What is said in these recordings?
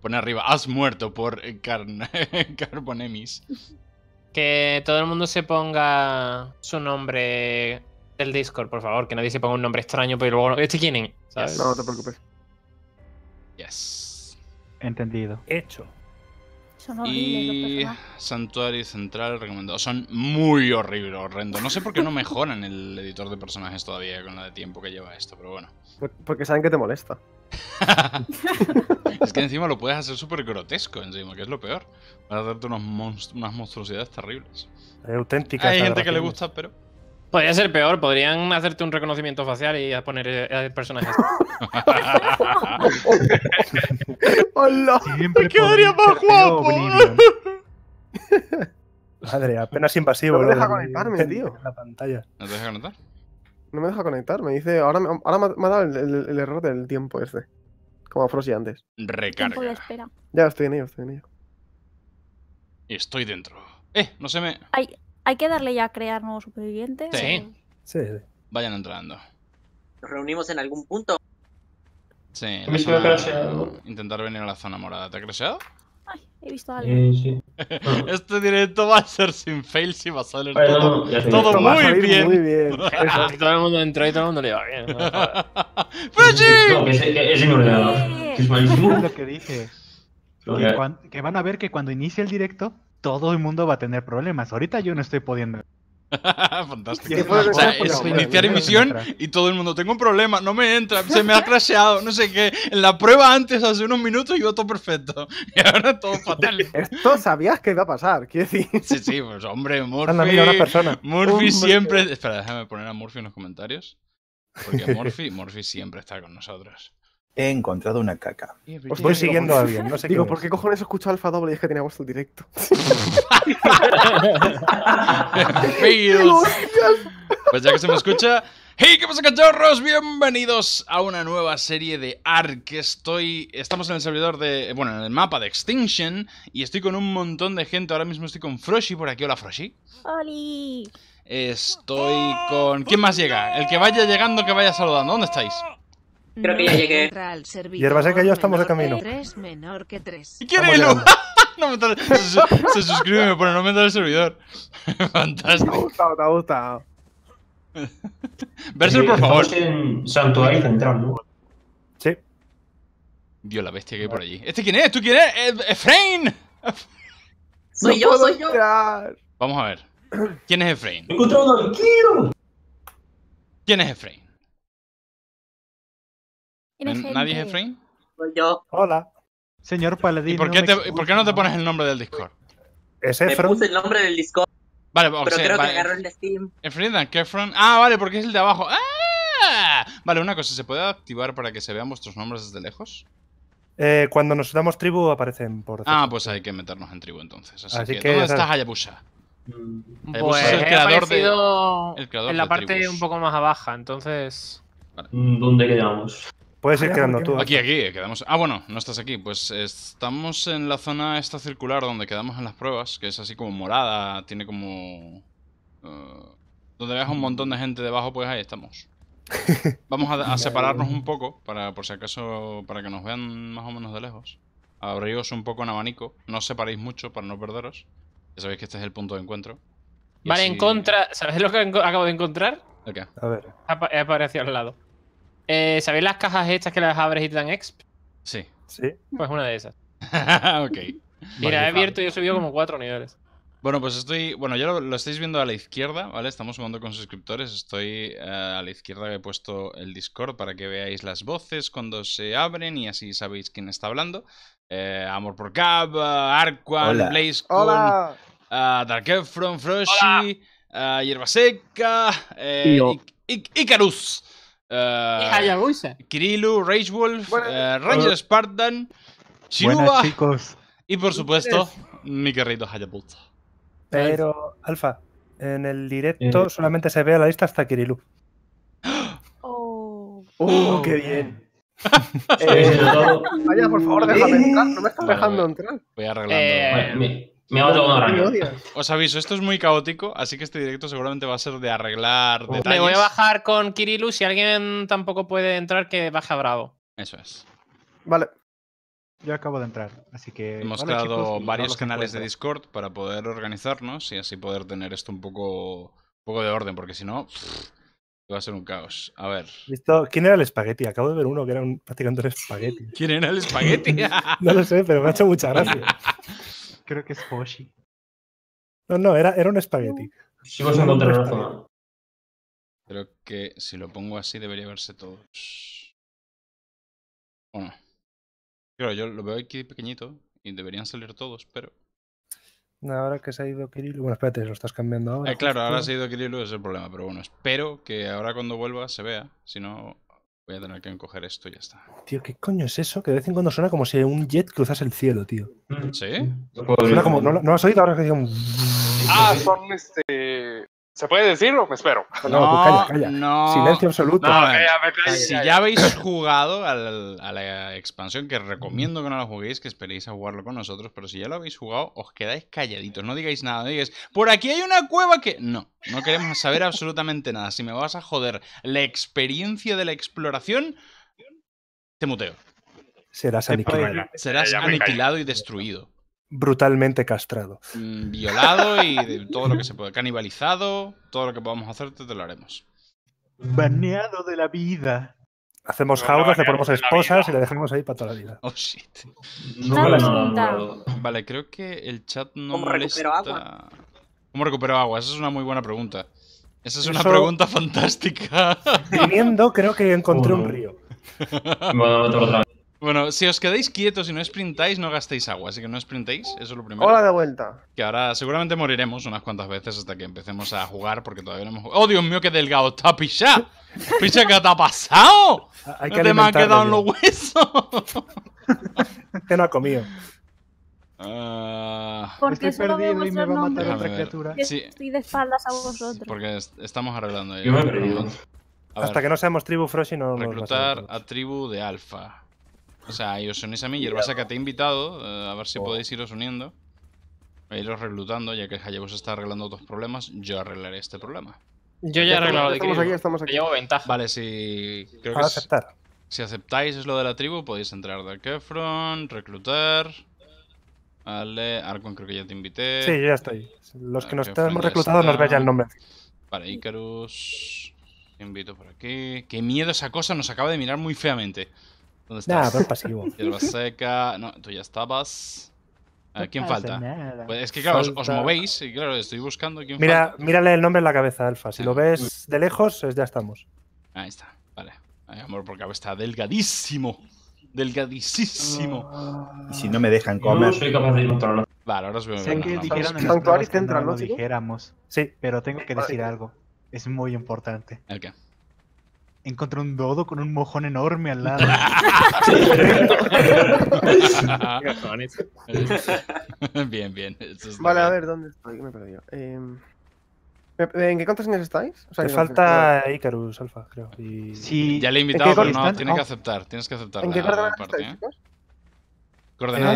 pone arriba, has muerto por Carbonemis. Que todo el mundo se ponga su nombre del Discord, por favor, que nadie se ponga un nombre extraño, pero luego, ¿este quién es? No, te preocupes. Yes. Entendido. Hecho. y Santuario Central recomendado. Son muy horribles, horrendo. No sé por qué no mejoran el editor de personajes todavía con la de tiempo que lleva esto, pero bueno. Porque saben que te molesta. Es que encima lo puedes hacer súper grotesco, encima, que es lo peor. Para darte unas monstruosidades terribles. Es auténtica. Hay gente que le gusta, pero. Podría ser peor, podrían hacerte un reconocimiento facial y poner eh, personajes. ¡Hola! ¡Me quedaría más guapo! Madre, apenas invasivo. No me deja conectarme, tío. La pantalla. ¿No te deja conectar? No me deja conectar, me dice. Ahora, ahora me, ha dado el, error del tiempo ese. Como a Frosty antes. Recarga. Ya estoy en ello, estoy en ello. Estoy dentro. Eh, no se me. Hay, que darle ya a crear nuevos supervivientes. Eh, sí. Sí. Vayan entrando. ¿Nos reunimos en algún punto? Sí. Intentar venir a la zona morada. ¿Te ha creseado? Ay, he visto algo. Este directo va a ser sin fail si va a salir todo, muy, bien. todo el mundo entra y todo el mundo le va bien. ¡Fuji! Es, mi ordenador. Es lo que dije. Que, van a ver que cuando inicie el directo, todo el mundo va a tener problemas. Ahorita yo no estoy pudiendo. Fantástico. O sea, iniciar emisión y todo el mundo, tengo un problema, no me entra, se me ha crasheado, no sé qué. En la prueba antes, hace unos minutos, iba todo perfecto. Y ahora todo fatal. Esto sabías que iba a pasar, decir. Sí, sí, pues hombre, Murphy. Una Murphy siempre. Espera, déjame poner a Murphy en los comentarios. Porque Murphy, Murphy siempre está con nosotros he encontrado una caca. Os voy siguiendo a alguien, no Digo, ¿por qué cojones escucho Alfa Doble y es que teníamos vuestro directo? pues ya que se me escucha... ¡Hey! ¿Qué pasa, cachorros? Bienvenidos a una nueva serie de ARK. Estoy... Estamos en el servidor de... Bueno, en el mapa de Extinction y estoy con un montón de gente. Ahora mismo estoy con Froshi por aquí. Hola, Froshi. ¡Holi! Estoy con... ¿Quién más llega? El que vaya llegando, que vaya saludando. ¿Dónde estáis? Creo que ya llegué. el base que ya estamos de camino. ¿Quién es no se, se, suscribe y me pone no mental el servidor. Fantástico. Te ha gustado, te ha gustado. Berser, por favor. en Santuario Central, ¿no? Sí. Dios, la bestia que hay por allí. ¿Este quién es? ¿Tú quién es? Eh, Efrain. Soy yo, soy yo. Vamos a ver. ¿Quién es Efrain? He encontrado un ¿Quién es Efrain? ¿Nadie es Efraín? yo. Hola. Señor Paladín. ¿Y por qué, no te, ¿por qué no te pones el nombre del Discord? Es Efron. Me puse el nombre del Discord. Vale, pero creo que agarró el de Steam. Efron, Kefron. Ah, vale, porque es el de abajo. ¡Ah! Vale, una cosa, ¿se puede activar para que se vean vuestros nombres desde lejos? Eh, cuando nos damos tribu aparecen por. Ah, pues hay que meternos en tribu entonces. Así, que, ¿dónde estás, está mm, Hayabusa? es el pues creador, de, en la parte un poco más abajo, entonces. Vale. Mm, ¿Dónde quedamos? Puedes ir quedando tú. Aquí, aquí, quedamos. Ah, bueno, no estás aquí. Pues estamos en la zona esta circular donde quedamos en las pruebas, que es así como morada, tiene como. Eh, donde veas un montón de gente debajo, pues ahí estamos. Vamos a, separarnos un poco, para, por si acaso, para que nos vean más o menos de lejos. Abríos un poco en abanico, no os separéis mucho para no perderos. Ya sabéis que este es el punto de encuentro. vale, en contra. ¿Sabes lo que acabo de encontrar? A ver. Ha aparecido al lado. Eh, ¿Sabéis las cajas hechas que las abres y te exp? Sí. Pues una de esas. ok. Mira, he abierto y he subido como cuatro niveles. Bueno, pues estoy. Bueno, ya lo, estáis viendo a la izquierda, ¿vale? Estamos jugando con suscriptores. Estoy eh, a la izquierda, que he puesto el Discord para que veáis las voces cuando se abren y así sabéis quién está hablando. Eh, Amor por Cab, uh, Arquan, Hola. Dark Froshi, Hierba Seca, eh, Icarus. Hayabusa. Ah, Kirilu, Rage Wolf, eh, eh, Ranger eh, Spartan, Chiruba. chicos. Y por supuesto, mi querido Hayabusa. Pero, Alfa, en el directo solamente se ve a la lista hasta Kirilu. Oh. ¡Oh! ¡Oh, qué bien! vaya, por favor, déjame entrar. No me estás dejando entrar. Voy arreglando. Eh, me Os aviso, esto es muy caótico, así que este directo seguramente va a ser de arreglar detalles. Me voy a bajar con Kirilu. Si alguien tampoco puede entrar, que baje a Bravo. Eso es. Vale. Yo acabo de entrar, así que... Hemos creado varios canales de Discord para poder organizarnos y así poder tener esto un poco, poco de orden, porque si no, va a ser un caos. A ver. ¿Quién era el espagueti? Acabo de ver uno que era un, prácticamente de espagueti. ¿Quién era el espagueti? no lo sé, pero me ha hecho mucha gracia. creo que es Hoshi. No, no, era, era un espagueti. Sí, vas Creo que si lo pongo así debería verse todos. Bueno. Claro, yo lo veo aquí pequeñito y deberían salir todos, pero. Ahora que se ha ido Kirillu... Bueno, espérate, lo estás cambiando ahora. Eh, claro, ahora se ha ido Kirillu es el problema, pero bueno, espero que ahora cuando vuelva se vea. Si no, Voy a tener que encoger esto y ya está. Tío, ¿qué coño es eso? Que de vez en cuando suena como si un jet cruzase el cielo, tío. ¿Sí? Suena como, ¿no, lo has oído ahora que digo... Ah, son este. ¿Se puede decirlo? me espero? No, no Silencio absoluto. Ah, si ya habéis jugado a la expansión, que recomiendo que no la juguéis, que esperéis a jugarlo con nosotros, pero si ya lo habéis jugado, os quedáis calladitos, no digáis nada, no digáis, por aquí hay una cueva que... No, no queremos saber absolutamente nada. Si me vas a joder la experiencia de la exploración, te muteo. Serás aniquilado. Serás aniquilado y destruido brutalmente castrado. Mm, violado y todo lo que se puede. Canibalizado, todo lo que podamos hacer te lo haremos. Baneado de la vida. Hacemos jaulas, le ponemos esposas y le dejamos ahí para toda la vida. Oh, shit. No, vale, creo que el chat no ¿Cómo molesta... agua? ¿Cómo recupero agua? Esa es una muy buena pregunta. Esa es una pregunta fantástica. teniendo creo que encontré un río. Bueno, si os quedáis quietos y no sprintáis, no gastéis agua, así que no sprintéis, eso es lo primero. Hola de vuelta. Que ahora seguramente moriremos unas cuantas veces hasta que empecemos a jugar, porque todavía no hemos jugado. ¡Oh, Dios mío, qué delgado está, pichá! ¡Picha, qué te ha pasado! ¿No te me han quedado en los huesos! Te no ha comido. Ah, porque solo me va a matar otra criatura. Sí. Estoy de espaldas a vosotros. porque estamos arreglando. Ahí, Hasta que no seamos tribu y no Reclutar a tribu de alfa. O sea, ahí os unís a mí. Y el que te he invitado, eh, a ver si oh. podéis iros uniendo. E iros reclutando, ya que Hayabus está arreglando otros problemas, yo arreglaré este problema. Yo ya he arreglado de Estamos aquí, estamos aquí. Llevo ventaja. Vale, si. Creo que aceptar. si aceptáis es lo de la tribu, podéis entrar de Kefron, reclutar. Vale, Arcon creo que ya te invité. Sí, ya estoy. Los que nos hemos reclutado nos ve ya el nombre. Vale, Icarus. Te invito por aquí. Qué miedo esa cosa, nos acaba de mirar muy feamente. ¿Dónde estás? pero seca. No, tú ya estabas. ¿quién falta? Pues es que claro, os, movéis y claro, estoy buscando quién Mira, Mírale el nombre en la cabeza, Alfa. Si lo ah. ves de lejos, ya estamos. Ahí está, vale. Ay, amor, porque está delgadísimo. Delgadísimo. si no me dejan comer. No soy capaz de encontrarlo. Vale, ahora os veo. Sé que no lo dijéramos. Sí. Pero tengo que decir algo. Es muy importante. ¿El qué? encontré un dodo con un mojón enorme al lado. bien, bien. vale, a ver, ¿dónde estoy? Me he Eh... ¿En qué contraseñas estáis? O sea, Te falta Icarus, Alfa, creo. Sí. Ya le he invitado, pero no, tiene que aceptar. Tienes que aceptar. ¿En qué coordenadas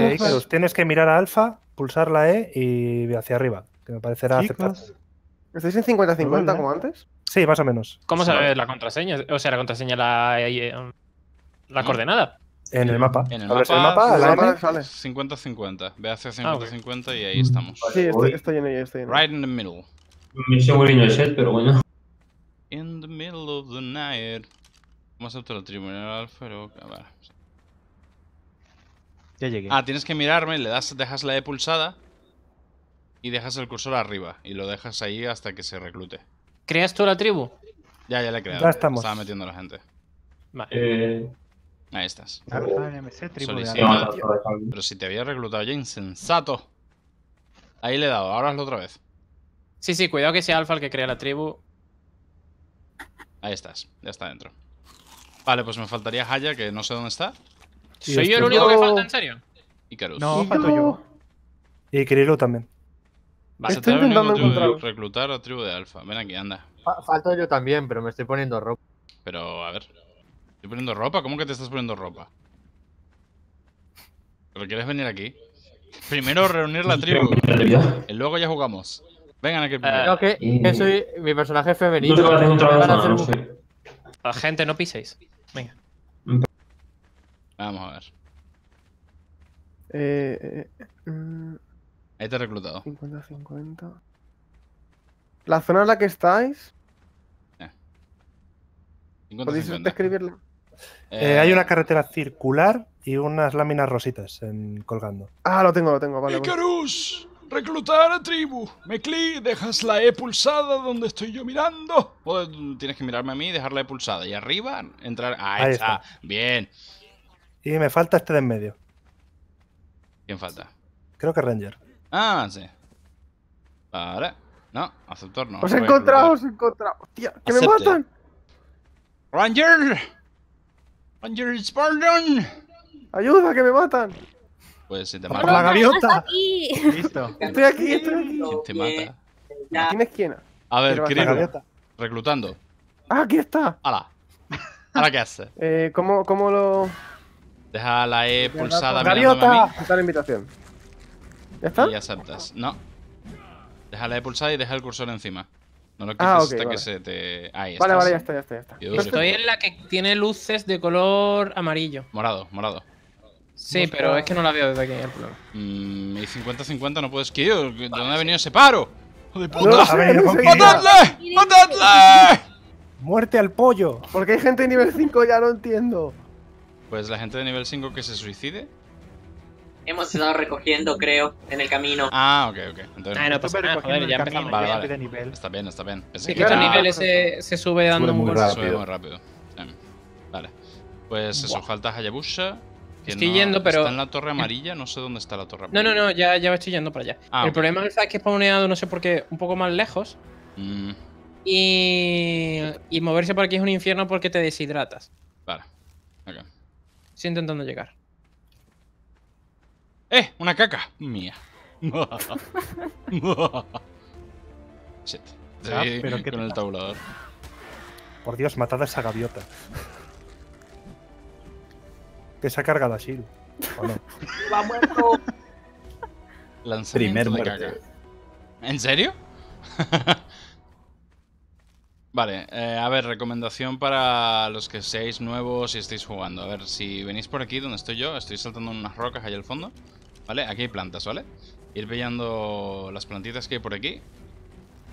¿eh? eh, Icarus, tienes que mirar a Alfa, pulsar la E y hacia arriba, que me parecerá aceptar. ¿Estáis en 50-50 como antes? Sí, más o menos. ¿Cómo se sabes la contraseña? O sea, la contraseña, la, eh, eh, la mm. coordenada. En el mapa. En el mapa, sale. 50-50. Ve hacia 50-50 ah, y ahí estamos. Sí, estoy, estoy en ella, estoy en Right in the middle. Misión Set, pero bueno. In the middle of the night. Vamos a el tribunal pero ah, Ya llegué. Ah, tienes que mirarme, le das, dejas la E pulsada y dejas el cursor arriba y lo dejas ahí hasta que se reclute. ¿Creas tú la tribu? Ya, ya la he creado. Ya estamos. Estaba metiendo la gente. Vale. Eh, ahí estás. pero si te había reclutado ya, insensato. Ahí le he dado, ahora hazlo otra vez. Sí, sí, cuidado que sea Alfa el que crea la tribu. Ahí estás, ya está dentro. Vale, pues me faltaría Haya, que no sé dónde está. ¿Soy yo el este único que falta, en serio? Icarus. No, falto yo. Y Kirilo también. Vas estoy a intentando reclutar a tribu de alfa. Ven aquí, anda. Falto yo también, pero me estoy poniendo ropa. Pero, a ver. ¿Estoy poniendo ropa? ¿Cómo que te estás poniendo ropa? ¿Pero quieres venir aquí? Primero reunir la tribu. y luego ya jugamos. Vengan aquí. Eh, primero. que, soy mi personaje femenino. No, la ah, gente, no piséis. Venga. Vamos a ver. Eh, eh, eh mm. Ahí te he reclutado. 50-50. La zona en la que estáis. Eh. ¿Podéis describirla? Eh, eh, hay una carretera circular y unas láminas rositas en, colgando. Ah, lo tengo, lo tengo, vale. Icarus, reclutar a tribu. Me clic, dejas la E pulsada donde estoy yo mirando. Pues, tienes que mirarme a mí y la E pulsada. Y arriba, entrar. Ah, Ahí está. Bien. Y me falta este de en medio. ¿Quién falta? Creo que Ranger. Ah, sí. Vale. No, aceptor no. Os pues he encontrado, os he encontrado. Hostia, que me matan. Ranger. Ranger Spartan. Ayuda, que me matan. Pues si te mata. la gaviota! Listo. Estoy aquí, estoy aquí. ¿Quién te mata? ¿Quién es quién? A ver, Reclutando. Ah, aquí está. ¡Hala! Ahora ¿qué hace? Eh, ¿cómo, ¿Cómo lo...? Deja la E pulsada. ¡Gaviota! Está la invitación. ¿Ya saltas aceptas. No. Déjala de pulsar y deja el cursor encima. No lo ah, quites hasta que se te. Ahí Vale, vale, ya está, ya está. Ya está. estoy en la que tiene luces de color amarillo. Morado, morado. Sí, pero es que no la veo desde aquí el mm, y 50-50 no puedes. yo. ¿De dónde ha venido ese paro? ¡Joder, puta! ¡Matadle! ¡Matadle! ¡Muerte al pollo! Porque hay gente de nivel 5? Ya no entiendo. Pues la gente de nivel 5 que se suicide hemos estado recogiendo, creo, en el camino. Ah, ok, ok. Entonces, ah, no ya empezamos. Vale, Está bien, está bien. Pensé que nivel se, se sube dando un golpe. muy rápido. Vale. Pues eso, falta Hayabusa. estoy yendo, pero. Está en la torre amarilla, no sé dónde está la torre amarilla. No, no, no, ya, ya estoy yendo para allá. Ah, el problema es que es poneado. no sé por qué, un poco más lejos. Mm. Y, y moverse por aquí es un infierno porque te deshidratas. Vale. Okay. Estoy intentando llegar. ¡Eh! ¡Una caca! Mía. Shit. pero con el tabulador. Por Dios, matad a esa gaviota. Que se ha cargado a Shield. ¿O no? muerto! Lanzamiento caca. ¿En serio? Vale, eh, a ver, recomendación para los que seáis nuevos y estéis jugando. A ver, si venís por aquí donde estoy yo, estoy saltando unas rocas ahí al fondo. ¿Vale? Aquí hay plantas, ¿vale? Ir pillando las plantitas que hay por aquí.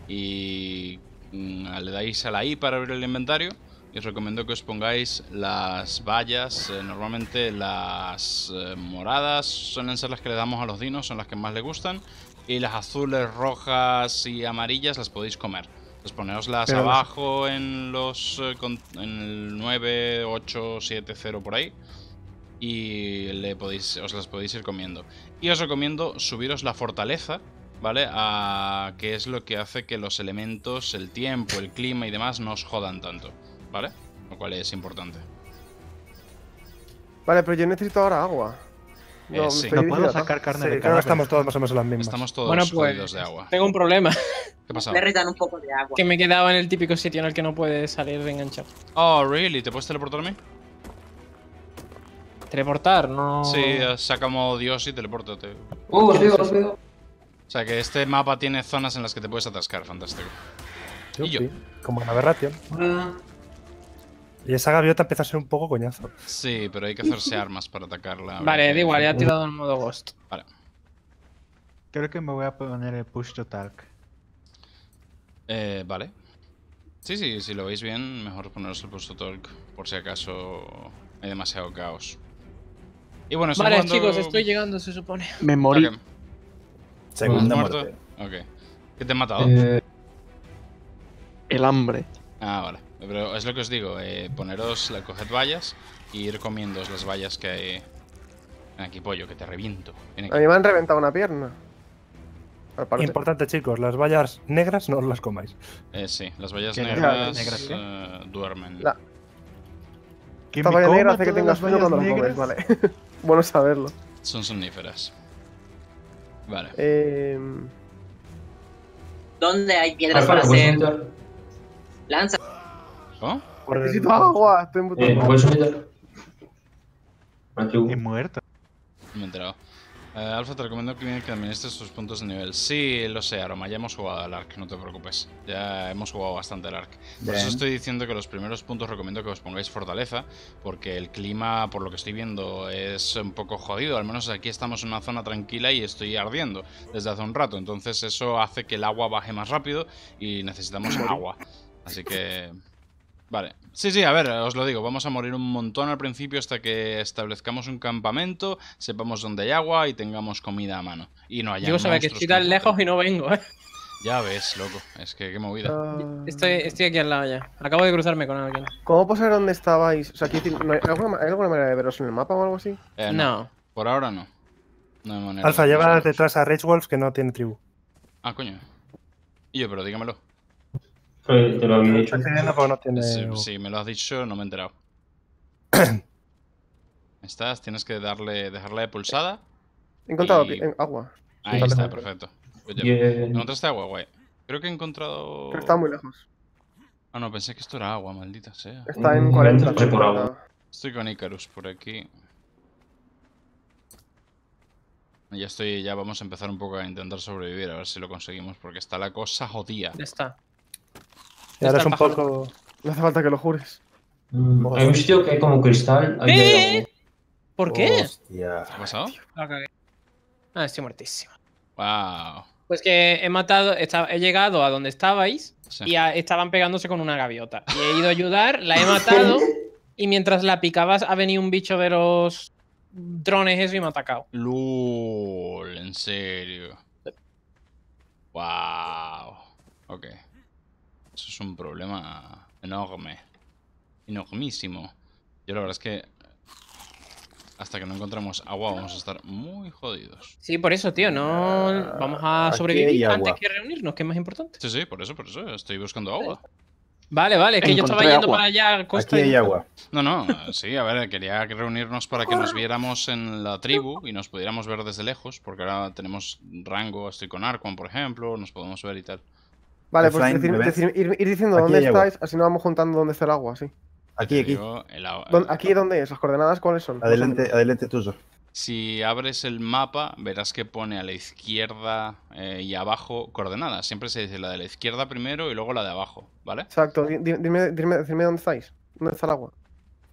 Y mm, le dais a la I para abrir el inventario. Y os recomiendo que os pongáis las vallas. Eh, normalmente las eh, moradas suelen ser las que le damos a los dinos, son las que más le gustan. Y las azules, rojas y amarillas las podéis comer. Pues poneoslas abajo en los eh, en el 9, 8, 7, 0 por ahí y le podéis, os las podéis ir comiendo. Y os recomiendo subiros la fortaleza, ¿vale? A que es lo que hace que los elementos, el tiempo, el clima y demás no os jodan tanto, ¿vale? Lo cual es importante. Vale, pero yo necesito ahora agua. No, eh, sí. no puedo sacar carne de carne. estamos todos más o menos en las mismas. Estamos todos bueno, pues, de agua. Tengo un problema. ¿Qué pasa? Me retan un poco de agua. Que me he quedado en el típico sitio en el que no puede salir de enganchar. Oh, really? ¿Te puedes teleportar a mí? teleportar, ¿no? Sí, sacamos Dios y teleportate. Uh, O sea que este mapa tiene zonas en las que te puedes atascar, fantástico. yo. Como en ratio. Ah. Y esa gaviota empieza a ser un poco coñazo. Sí, pero hay que hacerse armas para atacarla. Vale, da igual, ya he tirado en modo Ghost. Vale. Creo que me voy a poner el push to talk. Eh, vale. Sí, sí, si lo veis bien, mejor poneros el push to talk por si acaso hay demasiado caos. Y bueno, vale, chicos, estoy llegando, se supone. Me morí. Segunda muerte. Ok. ¿Qué te han matado? Eh, el hambre. Ah, vale. Pero es lo que os digo, eh, poneros, la, coged vallas y ir comiendo las vallas que hay. aquí, pollo, que te reviento. A mí me han reventado una pierna. Importante, chicos, las vallas negras no las comáis. Eh, sí, las vallas negras, eh, duermen. La... vallas negras, valla hace que tengas sueño con los hombres, vale. Bueno saberlo. Son somníferas. Vale. Eh... ¿Dónde hay piedras para hacer? Lanza. ¿Cómo? ¿Oh? Necesito agua, estoy muy Eh, ¿Puedes He muerto. me he enterado. Eh, Alfa, te recomiendo que, que administres tus puntos de nivel. Sí, lo sé, Aroma, ya hemos jugado al ARC, no te preocupes. Ya hemos jugado bastante al ARC. Por eso estoy diciendo que los primeros puntos recomiendo que os pongáis fortaleza, porque el clima, por lo que estoy viendo, es un poco jodido. Al menos aquí estamos en una zona tranquila y estoy ardiendo desde hace un rato. Entonces eso hace que el agua baje más rápido y necesitamos agua. Así que... Vale. Sí, sí, a ver, os lo digo, vamos a morir un montón al principio hasta que establezcamos un campamento, sepamos dónde hay agua y tengamos comida a mano. Y no hay Yo sabía que estoy tan lejos y no vengo, ¿eh? Ya ves, loco, es que qué movida. Ah. Estoy, aquí al lado ya, acabo de cruzarme con alguien. ¿Cómo puedo saber dónde estabais? O sea, ¿hay alguna, ¿hay alguna manera de veros en el mapa o algo así? Eh, no. Por ahora no. No hay manera. Alfa, lleva detrás a Rage Wolf que no tiene tribu. Ah, coño. yo, pero dígamelo. Si te lo dicho. No me lo has dicho, no me he enterado. Estás, tienes que darle, dejarle pulsada. He encontrado agua. Ahí está, perfecto. Pues ¿Encontraste agua, guay? Creo que he encontrado. Pero está muy lejos. Ah, no, pensé que esto era agua, maldita sea. Está en 40. Mm, estoy, por estoy con Icarus por aquí. Ya estoy, ya vamos a empezar un poco a intentar sobrevivir, a ver si lo conseguimos, porque está la cosa jodida. Ya está. Y ahora es un poco. No hace falta que lo jures. Mm, hay un sitio que hay como cristal. ¿Eh? ¿Por qué? Hostia. ¿Qué ha pasado? Ah, ah, estoy muertísimo. Wow. Pues que he matado, he llegado a donde estabais y estaban pegándose con una gaviota. Y he ido a ayudar, la he matado y mientras la picabas ha venido un bicho de los drones eso y me ha atacado. LOL, en serio. Wow. Ok. Eso es un problema enorme. Enormísimo. Yo la verdad es que hasta que no encontremos agua vamos a estar muy jodidos. Sí, por eso, tío, no ah, vamos a sobrevivir antes que reunirnos, que es más importante. Sí, sí, por eso, por eso, estoy buscando agua. Vale, vale, es que yo estaba yendo para allá Aquí hay agua. No, no, sí, a ver, quería reunirnos para que nos viéramos en la tribu y nos pudiéramos ver desde lejos, porque ahora tenemos rango, estoy con Arquan, por ejemplo, nos podemos ver y tal. Vale, pues ir, diciendo dónde estáis, así nos vamos juntando dónde está el agua, sí. Aquí, aquí. ¿Dónde, ¿Aquí dónde es? ¿Las coordenadas cuáles son? Adelante, adelante tuyo. Si abres el mapa, verás que pone a la izquierda eh, y abajo coordenadas. Siempre se dice la de la izquierda primero y luego la de abajo, ¿vale? Exacto. Dime, dime, dónde estáis. ¿Dónde está el agua?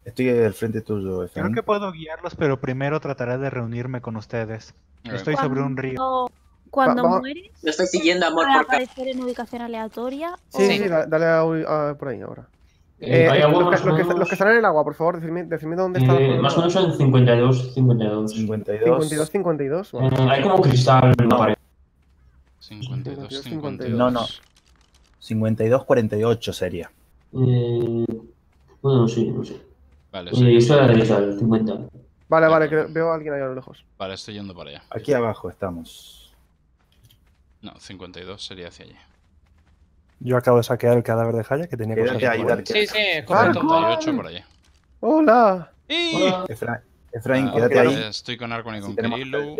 Estoy al frente tuyo, Creo que puedo guiarlos, pero primero trataré de reunirme con ustedes. Estoy sobre un río cuando mueres. Lo estoy siguiendo, amor. Para aparecer en ubicación aleatoria. Sí, sí, dale a, por ahí ahora. Eh, eh los, que, los, los, que, están en el agua, por favor, decidme, dónde están. Eh, más o menos son 52, 52. 52, 52. 52 hay como cristal en la pared. 52, 52. No, no. 52, 48 sería. Eh, bueno, sí, no sé. Vale, eh, sí. Eso 50. Vale, vale, veo a alguien ahí a lo lejos. Vale, estoy yendo para allá. Aquí abajo estamos. No, 52 sería hacia allí. Yo acabo de saquear el cadáver de Haya que tenía que Sí, sí, es el por allí. ¡Hola! ¡Y! Efraín, ah, quédate ahí. Estoy con Arcon y con Kirilu.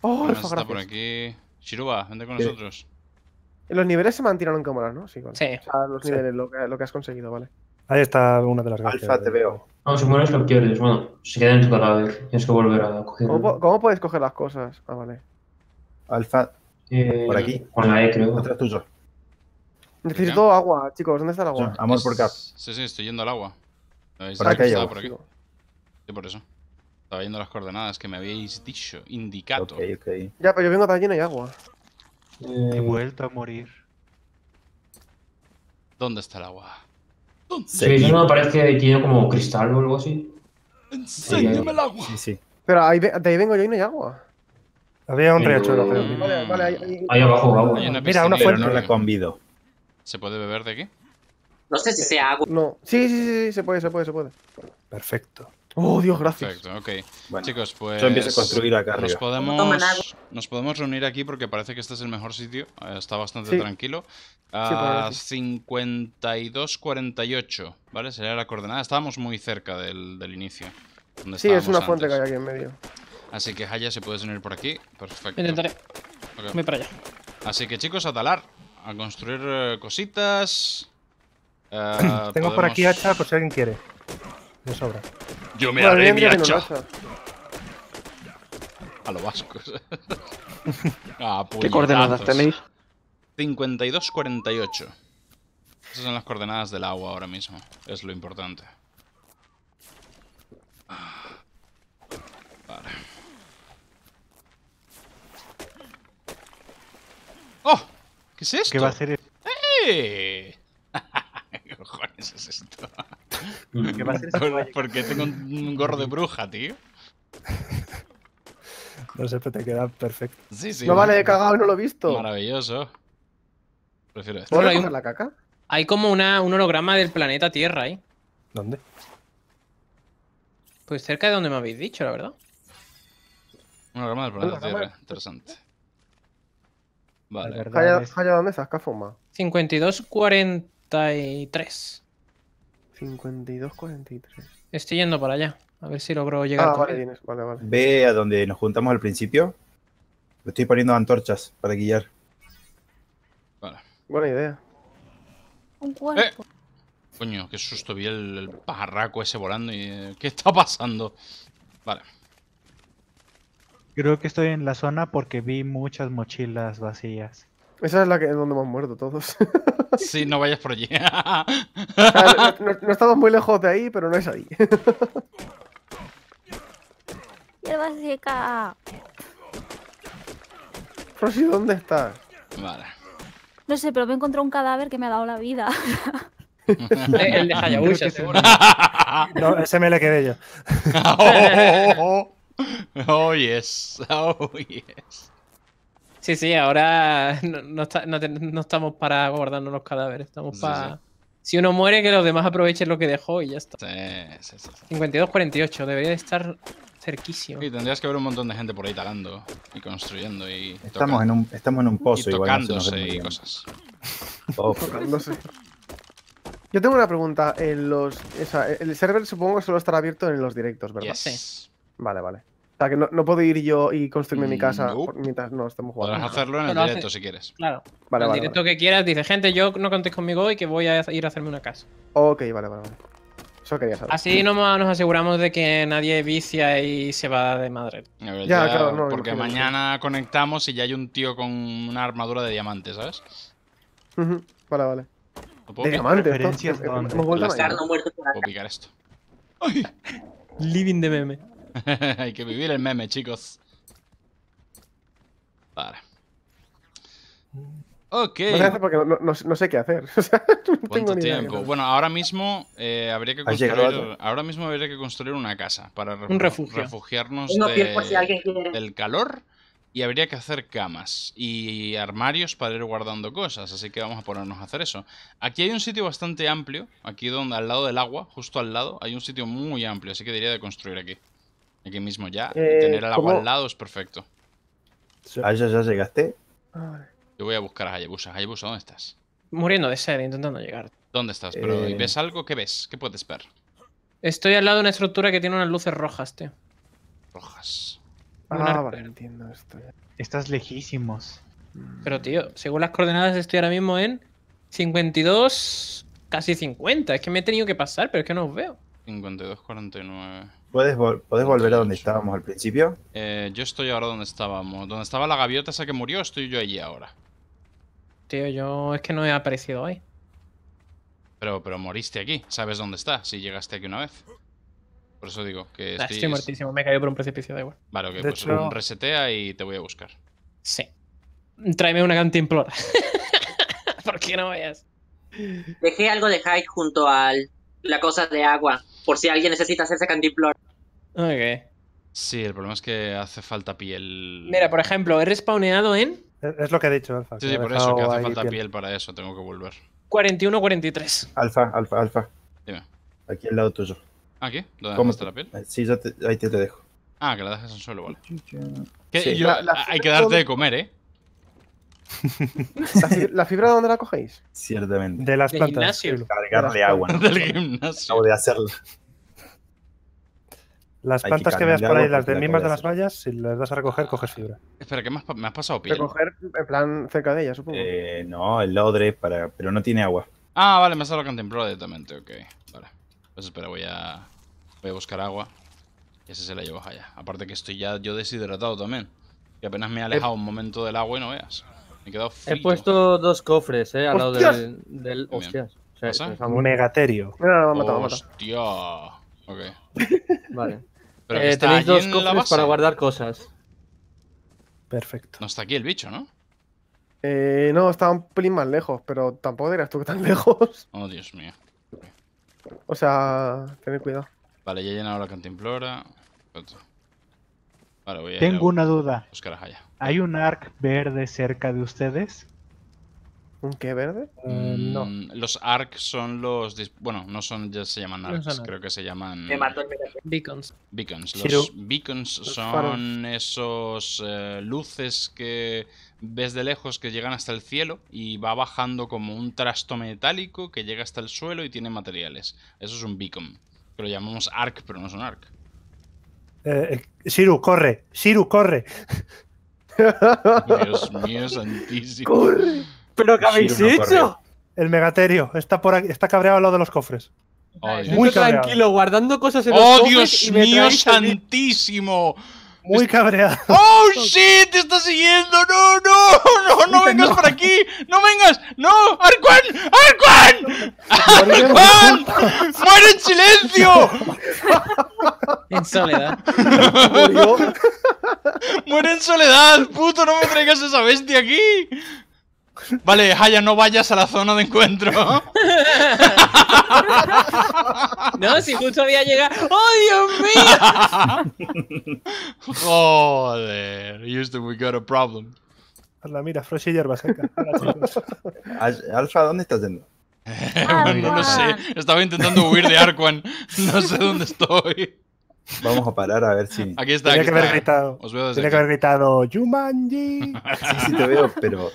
Oh, ¡Oh, está gracias. por aquí. Shiruba, vente con nosotros. Los niveles se mantieron en cámara, ¿no? Sí, vale. O sea, los niveles, lo, que, lo, que, has conseguido, vale. Ahí está una de las gracias. Alfa, te veo. Vamos, si mueres lo quieres. Bueno, se queda en tu cadáver. Tienes que volver a cogerlo. ¿Cómo, puedes coger las cosas? Ah, vale. Alfa, eh, por aquí. Eh, con la E, creo. Atrás tuyo. Necesito todo agua, chicos. ¿Dónde está el agua? amor por cap. Sí, sí, estoy yendo al agua. Por aquí, agua, por Sí, por eso. Estaba yendo las coordenadas que me habéis dicho, indicado. Ya, pero yo vengo para allí y no hay agua. Eh, He vuelto a morir. ¿Dónde está el agua? ¿Dónde? Sí, no parece que tiene como cristal o algo así. Enséñame el agua. Sí, sí. Pero de ahí vengo yo y no hay agua. Había un riachuelo, creo. Vale, mm. vale, ahí, abajo, Mira, una fuente. Pero no la convido. ¿Se puede beber de aquí? No sé si sea agua. No. Sí, sí, sí, se puede, se puede, se puede. Perfecto. Oh, Dios, gracias. Perfecto, ok. Chicos, pues. Yo empiezo a pues, construir acá arriba. Nos podemos, nos podemos reunir aquí porque parece que este es el mejor sitio. Eh, está bastante tranquilo. A 52.48, ¿vale? Sería la coordenada. Estábamos muy cerca del, del inicio. sí, es una fuente que hay aquí en medio. Así que Haya se puede venir por aquí. Perfecto. Intentaré. Voy para allá. Así que chicos, a talar. A construir eh, cositas. Eh, Tengo por aquí hacha por si alguien quiere. Me sobra. Yo me haré mi hacha. A lo vascos. Ah, ¿Qué coordenadas tenéis? 52-48. Esas son las coordenadas del agua ahora mismo. Es lo importante. Ah, vale. ¡Oh! ¿Qué es esto? ¿Qué va a ser esto? ¡Eh! ¿Qué cojones es esto? ¿Qué va a ser Porque tengo un gorro de bruja, tío. No sé, pero te queda perfecto. Sí, sí. No vale, he cagado, no lo he visto. Maravilloso. Prefiero esto. ¿Puedo la caca? Hay como una, un holograma del planeta Tierra ahí. ¿Dónde? Pues cerca de donde me habéis dicho, la verdad. Un holograma del planeta Tierra. Interesante. Vale. ¿dónde estás? ¿Qué 52, 43. 52, 43. Estoy yendo para allá. A ver si logro llegar. Ah, vale, Vale, vale. Ve a donde nos juntamos al principio. estoy poniendo antorchas para guiar. Vale. Buena idea. Un eh, cuerpo. Coño, qué susto. Vi el, el ese volando y... Eh, ¿Qué está pasando? Vale. Creo que estoy en la zona porque vi muchas mochilas vacías. Esa es la que es donde hemos muerto todos. sí, no vayas por allí. no, estamos muy lejos de ahí, pero no es ahí. Hierba seca. Rosy, ¿dónde estás? Vale. No sé, pero me encontrado un cadáver que me ha dado la vida. El de Hayabusa, seguro. No, ese me le quedé yo. Oh, oh, oh, Oh, yes. Oh, yes. Sí, sí, ahora no, estamos para guardarnos los cadáveres, estamos para... Si uno muere, que los demás aprovechen lo que dejó y ya está. Sí, 52-48, debería estar cerquísimo. Y tendrías que ver un montón de gente por ahí talando y construyendo y... Estamos, en un, estamos en un pozo y tocándose y cosas. Yo tengo una pregunta. En los, el server supongo que solo estará abierto en los directos, ¿verdad? Vale, vale. O sea, que no, no puedo ir yo y construirme mi casa mientras no estamos jugando. Podrás hacerlo en el directo si quieres. Claro. Vale, en el directo que quieras, dice, gente, yo no contéis conmigo hoy que voy a ir a hacerme una casa. Ok, vale, vale, vale. Eso quería saber. Así nos, aseguramos de que nadie vicia y se va de madre. ya, claro, no, Porque mañana conectamos y ya hay un tío con una armadura de diamantes ¿sabes? Vale, vale. ¿De diamante? no eh, Puedo picar esto. Living de meme. Hay que vivir el meme, chicos. Vale Ok. No, porque no, sé qué hacer. Bueno, ahora mismo eh, habría que construir. Ahora mismo habría que construir una casa para refugiarnos del calor. Y habría que hacer camas y armarios para ir guardando cosas, así que vamos a ponernos a hacer eso. Aquí hay un sitio bastante amplio, aquí donde al lado del agua, justo al lado, hay un sitio muy amplio, así que diría de construir aquí. Aquí mismo ya. Eh, tener el agua al lado es perfecto. ¿A ya llegaste? Yo voy a buscar a Hayabusa. Hayabusa, ¿dónde estás? Muriendo de sed, intentando llegar. ¿Dónde estás? Pero, eh. ves? ¿Qué puedes ver? Estoy al lado de una estructura que tiene unas luces rojas, tío. Rojas. Ah, vale, entiendo esto. Estás lejísimos. Pero, tío, según las coordenadas estoy ahora mismo en 52, casi 50. Es que me he tenido que pasar, pero es que no os veo. 52-49. ¿Puedes, volver a donde estábamos al principio? Eh, yo estoy ahora donde estábamos. Donde estaba la gaviota esa que murió, estoy yo allí ahora. Tío, yo es que no he aparecido hoy. Pero, pero moriste aquí. Sabes dónde está, si llegaste aquí una vez. Por eso digo que ah, estoy... estoy muertísimo, me he caído por un precipicio, da igual. Vale, ok, pues resetea y te voy a buscar. Sí. Tráeme una ¿Por qué no vayas? Dejé algo de hype junto al la cosa de agua, por si alguien necesita hacerse candiplor Ok. Sí, el problema es que hace falta piel. Mira, por ejemplo, he respawneado en. Es lo que ha dicho, Alfa. Sí, sí, por eso, que hace falta piel. para eso, tengo que volver. 41-43. Alfa, Alfa, Alfa. Dime. Aquí al lado tuyo. ¿Aquí? ¿Cómo está la piel? Eh, sí, yo te, ahí te, dejo. Ah, que la dejas en suelo, vale. hay que darte de comer, ¿eh? ¿La fibra, de dónde la cogéis? Ciertamente. De las plantas. Gimnasio? Cargarle de agua. Del gimnasio. de hacerlo. Las plantas que, veas por ahí, las de mismas de las vallas, si las das a recoger, coges ah. fibra. Espera, ¿qué más me has pasado, Piel? Recoger, en plan, cerca de ella, supongo. Eh, no, el lodre, para... pero no tiene agua. Ah, vale, me has salido contemplado directamente, ok. Vale. Pues espera, voy a, voy a buscar agua. Y ese se la llevo allá. Aparte que estoy ya yo deshidratado también. Y apenas me he alejado eh. un momento del agua y no veas he quedado He puesto dos cofres, eh, al lado del, del... Hostias. O sea, un negaterio. No, no, Hostia. Ok. Vale. Eh, tenéis dos cofres para guardar cosas. Perfecto. No está aquí el bicho, ¿no? Eh, no, estaba un pelín más lejos, pero tampoco dirás tú que tan lejos. Oh, Dios mío. O sea, tened cuidado. Vale, ya he llenado la cantimplora. Vale, voy a Tengo una duda. Buscar a Haya. ¿Hay un arc verde cerca de ustedes? ¿Un qué verde? Eh, no. Mm, los arcs son los. Bueno, no son, ya se llaman ARCs, creo que se llaman. Beacons. Beacons. Los beacons son esos eh, luces que ves de lejos que llegan hasta el cielo y va bajando como un trasto metálico que llega hasta el suelo y tiene materiales. Eso es un beacon. lo llamamos ARC, pero no son ARC. Eh, ¡Siru, corre. ¡Siru, corre. Dios mío, santísimo. ¿Pero qué habéis hecho? El megaterio está por aquí, está cabreado al lado de los cofres. Muy tranquilo, guardando cosas en ¡Oh, los ¡Oh, Dios mío, santísimo! Muy cabreado. ¡Oh, shit! ¡Te está siguiendo! ¡No, no! ¡No, no vengas por aquí! ¡No vengas! ¡No! ¡Arcuan! ¡Arcuan! ¡Arcuan! ¡Muere en silencio! En soledad. ¡Muere en soledad! ¡Puto, no me traigas esa bestia aquí! Vale, Haya, no vayas a la zona de encuentro. no, si justo había llegado. ¡Oh, Dios mío! Joder, Houston, we got a problem. Hola, mira, Frosh y seca. Alfa, ¿dónde estás yendo? no lo sé. Estaba intentando huir de Arquan. No sé dónde estoy. Vamos a parar a ver si. Aquí está. Tiene que haber gritado. Tiene que haber gritado Yumanji. sí, sí te veo, pero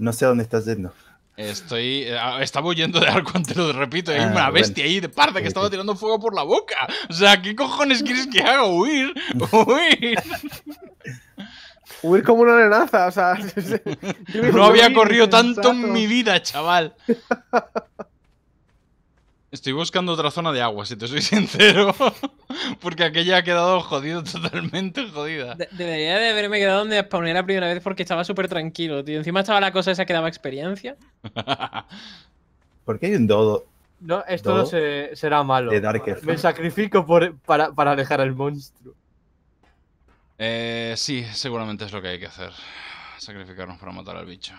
no sé a dónde estás yendo. Estoy. Eh, ah, estaba huyendo de algo, antes, repito. Hay ah, una bestia ahí de parte que estaba tirando fuego por la boca. O sea, ¿qué cojones quieres que haga? Huir. Huir. Huir como una amenaza. O sea, no había corrido tanto en mi vida, chaval. Estoy buscando otra zona de agua, si te soy sincero. porque aquella ha quedado jodido, totalmente jodida. debería de haberme quedado donde spawné la primera vez porque estaba súper tranquilo, tío. Encima estaba la cosa esa que daba experiencia. ¿Por qué hay un dodo? No, esto no será malo. Me sacrifico para, dejar al monstruo. Eh, sí, seguramente es lo que hay que hacer. Sacrificarnos para matar al bicho.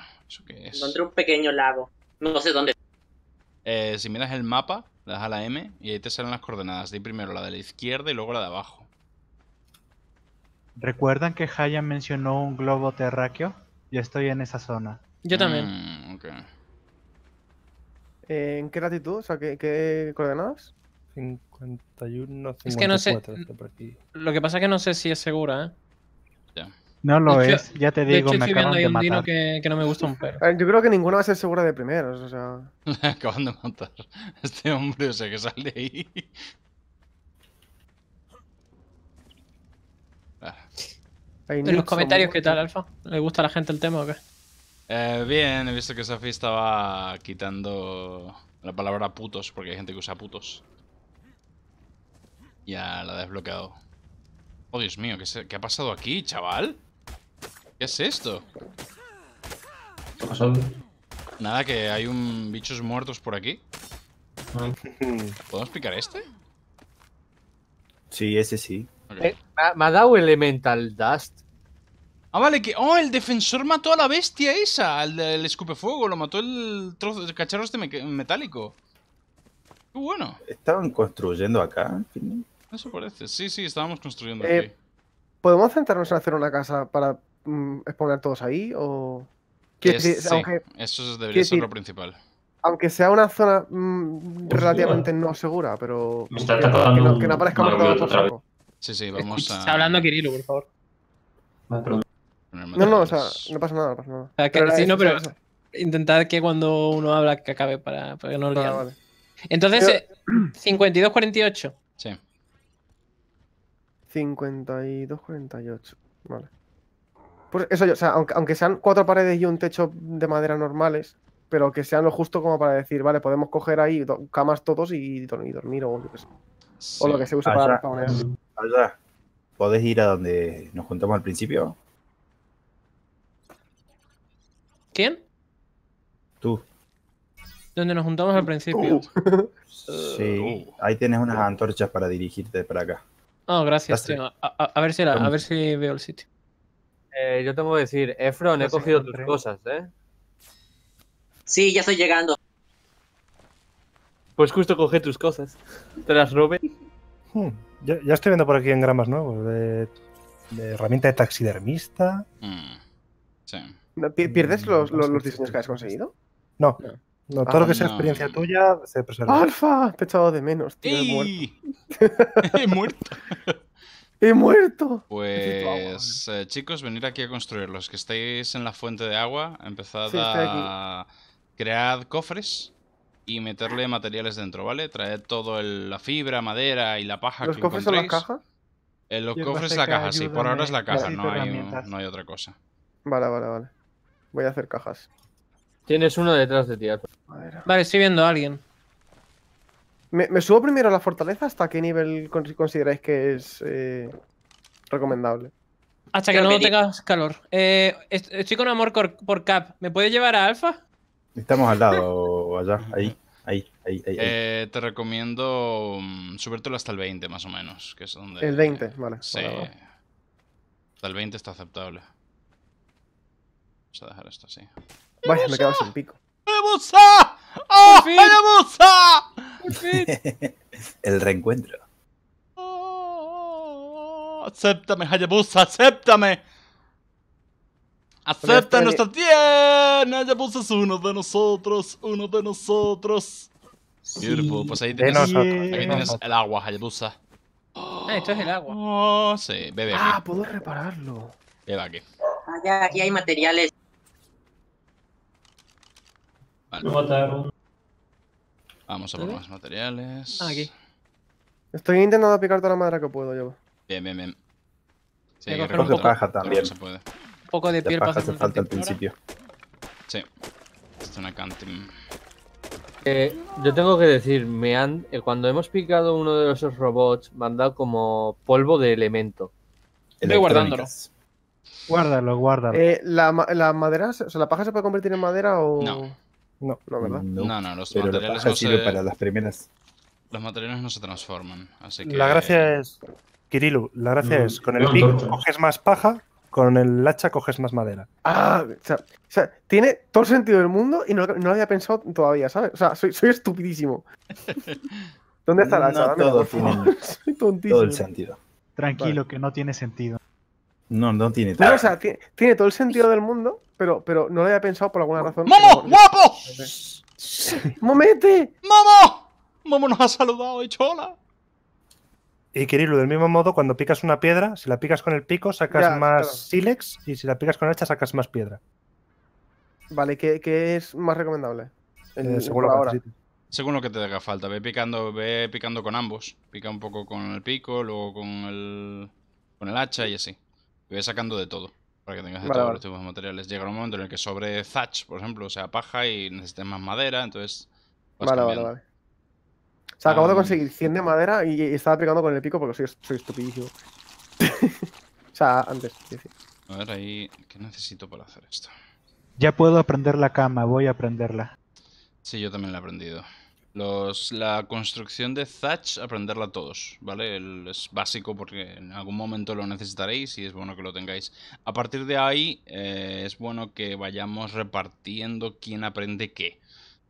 Encontré un pequeño lago. No sé dónde eh, si miras el mapa, le das a la M y ahí te salen las coordenadas. Di primero la de la izquierda y luego la de abajo. ¿Recuerdan que Hayan mencionó un globo terráqueo? Yo estoy en esa zona. Yo también. Mm, eh, ¿En qué latitud? O sea, ¿qué, coordenadas? 51, 54. Es que no sé. Lo que pasa es que no sé si es segura, ¿eh? No lo es, ya te digo, me de un que, no me gusta un perro. Eh, yo creo que ninguno va a ser segura de primeros, o sea... acaban de matar. Este hombre, o sea, que sale ahí. Ah. En los comentarios, ¿qué tal, Alfa? ¿Le gusta a la gente el tema o qué? Eh, bien, he visto que Safi estaba quitando la palabra putos, porque hay gente que usa putos. Ya la ha desbloqueado. Oh, Dios mío, ¿qué, ¿qué ha pasado aquí, chaval? ¿Qué es esto? Nada, que hay un bichos muertos por aquí. ¿Podemos ah. picar este? Sí, ese sí. Eh, me ha dado Elemental Dust. Ah, vale, que. ¡Oh! El defensor mató a la bestia esa. El, escupe escupefuego. Lo mató el trozo de cacharro este metálico. ¡Qué bueno! ¿Estaban construyendo acá? Eso parece. Sí, sí, estábamos construyendo eh, aquí. ¿Podemos centrarnos en hacer una casa para Mm, ¿Es exponer todos ahí? O... sí, eso debería ser lo principal. Aunque sea una zona mm, relativamente no segura, pero. está que, no, que no Sí, sí, vamos a. Está hablando Kirilo, por favor. Ah, no, no, o sea, no pasa nada, no pasa nada. que, que cuando uno habla que acabe para, que no lo diga. vale. Entonces, 52-48. Eh, sí. 52-48, vale. Pues eso o sea, aunque, sean cuatro paredes y un techo de madera normales, pero que sean lo justo como para decir, vale, podemos coger ahí camas todos y, dormir o lo que sea. o lo que se usa ah, para ah, ¿Podés ir a donde nos juntamos al principio? ¿Quién? Tú. ¿Dónde nos juntamos al principio. Uh. sí, ahí tienes unas antorchas para dirigirte para acá. Oh, gracias, A, ver si a ver si veo el sitio. Eh, yo tengo que decir, Efron, he pues cogido tus cosas, ¿eh? Sí, ya estoy llegando. Pues justo coge tus cosas. Te las robe. Hmm, ya, estoy viendo por aquí en gramas nuevos. De, herramienta de taxidermista. Mm, sí. ¿Pierdes los, mm, diseños que has conseguido? No. todo lo que ah, sea experiencia tuya se preserva. ¡Alfa! Te he echado de menos, tío. muerto. He muerto. Pues eh, chicos, venid aquí a construir. Los que estáis en la fuente de agua, empezad a crear cofres y meterle materiales dentro, ¿vale? Traed todo la fibra, madera y la paja ¿Los cofres son las cajas? Eh, los cofres es la caja, sí. Por ahora es la caja, no hay, no hay, otra cosa. Vale, vale, vale. Voy a hacer cajas. Tienes uno detrás de ti, Vale, estoy viendo a alguien. ¿Me, subo primero a la fortaleza? ¿Hasta qué nivel consideráis que es eh, recomendable? Hasta que no tengas calor. Eh, estoy con amor por Cap. ¿Me puedes llevar a Alfa? Estamos al lado, allá, ahí, ahí, ahí. Eh, te recomiendo mm, subértelo hasta el 20, más o menos. Que es donde, el 20, vale. Sí. Hasta el 20 está aceptable. Vamos a dejar esto así. Vaya, me en pico. ¡Oh, Hayabusa! El reencuentro. Oh, acéptame, Hayabusa, acéptame. Acepta nuestra tierra, Hayabusa es uno de nosotros, uno de nosotros. Sí. Pues ahí tienes, el agua, Hayabusa. ah, esto es el agua. Oh, sí, bebe. Ah, puedo repararlo. aquí. Ah, aquí hay materiales Vamos a por más materiales. Ah, aquí. Estoy intentando picar toda la madera que puedo, yo. Bien, bien, bien. Sí, que un poco caja también. Se puede. Un poco de piel para paja falta al principio. Sí. Esto es una eh, yo tengo que decir, me han, eh, cuando hemos picado uno de esos robots, me han dado como polvo de elemento. Estoy guardándolo. Guárdalo, guárdalo. Eh, la, la, madera, o sea, la paja se puede convertir en madera o...? No. No, la verdad. No, no, los materiales no se... para las primeras. Los materiales no se transforman, así que... La gracia es... Kirilu, la gracia mm. es, con el pico coges más paja, con el hacha coges más madera. Ah, o sea, tiene todo el sentido del mundo y no, lo había pensado todavía, ¿sabes? O sea, soy, soy estupidísimo. ¿Dónde está la hacha? todo, soy tontísimo. Todo el sentido. Tranquilo, que no tiene sentido. No, no tiene tal. o sea, tiene, todo el sentido del mundo, pero, pero no lo había pensado por alguna razón. ¡Momo! ¡Guapo! ¡Momete! ¡Momo! ¡Momo nos ha saludado, hola! Y Kirillu, del mismo modo, cuando picas una piedra, si la picas con el pico, sacas más Silex y si la picas con el hacha, sacas más piedra. Vale, ¿qué, es más recomendable? Eh, Seguro según, lo que te haga falta. Ve picando, ve picando con ambos. Pica un poco con el pico, luego con el, con el hacha y así voy sacando de todo. Para que tengas de todos los tipos de materiales. Llega un momento en el que sobre thatch, por ejemplo, o sea, paja y necesites más madera, entonces. Vale, vale, vale. O sea, acabo de conseguir 100 de madera y, estaba picando con el pico porque soy, soy estupidísimo. o sea, antes. A ver, ahí. ¿Qué necesito para hacer esto? Ya puedo aprender la cama, voy a aprenderla. Sí, yo también la he aprendido la construcción de Thatch, aprenderla todos, ¿vale? es básico porque en algún momento lo necesitaréis y es bueno que lo tengáis. A partir de ahí, eh, es bueno que vayamos repartiendo quién aprende qué,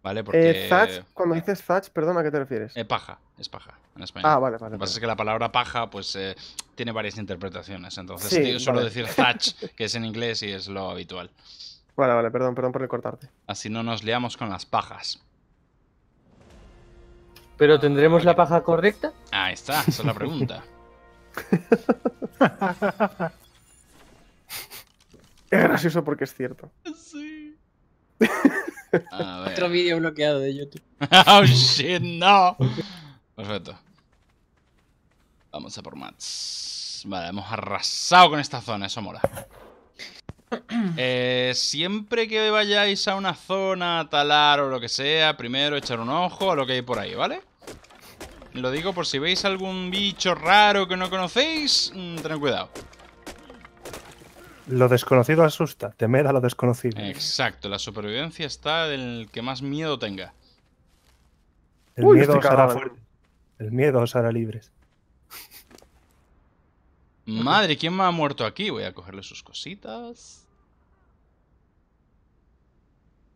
¿vale? Porque... Eh, cuando dices Thatch, perdón, ¿a qué te refieres? Eh, paja, es paja en español. Ah, vale, vale. Lo que pasa es que la palabra paja, pues, tiene varias interpretaciones. Entonces, yo suelo decir Thatch, que es en inglés y es lo habitual. Vale, vale, perdón, perdón por recortarte. Así no nos liamos con las pajas. ¿Pero tendremos la paja correcta? Ahí está, esa es la pregunta. es gracioso porque es cierto. Sí. Otro vídeo bloqueado de YouTube. oh shit, no. Perfecto. Vamos a por más Vale, hemos arrasado con esta zona, eso mola. Eh, siempre que vayáis a una zona, a talar o lo que sea, primero echar un ojo a lo que hay por ahí, ¿vale? Lo digo por si veis algún bicho raro que no conocéis, mm, tened cuidado. Lo desconocido asusta, temer a lo desconocido. Exacto, la supervivencia está del que más miedo tenga. El miedo os hará fuerte. El miedo os hará libres. Madre, ¿quién me ha muerto aquí? Voy a cogerle sus cositas.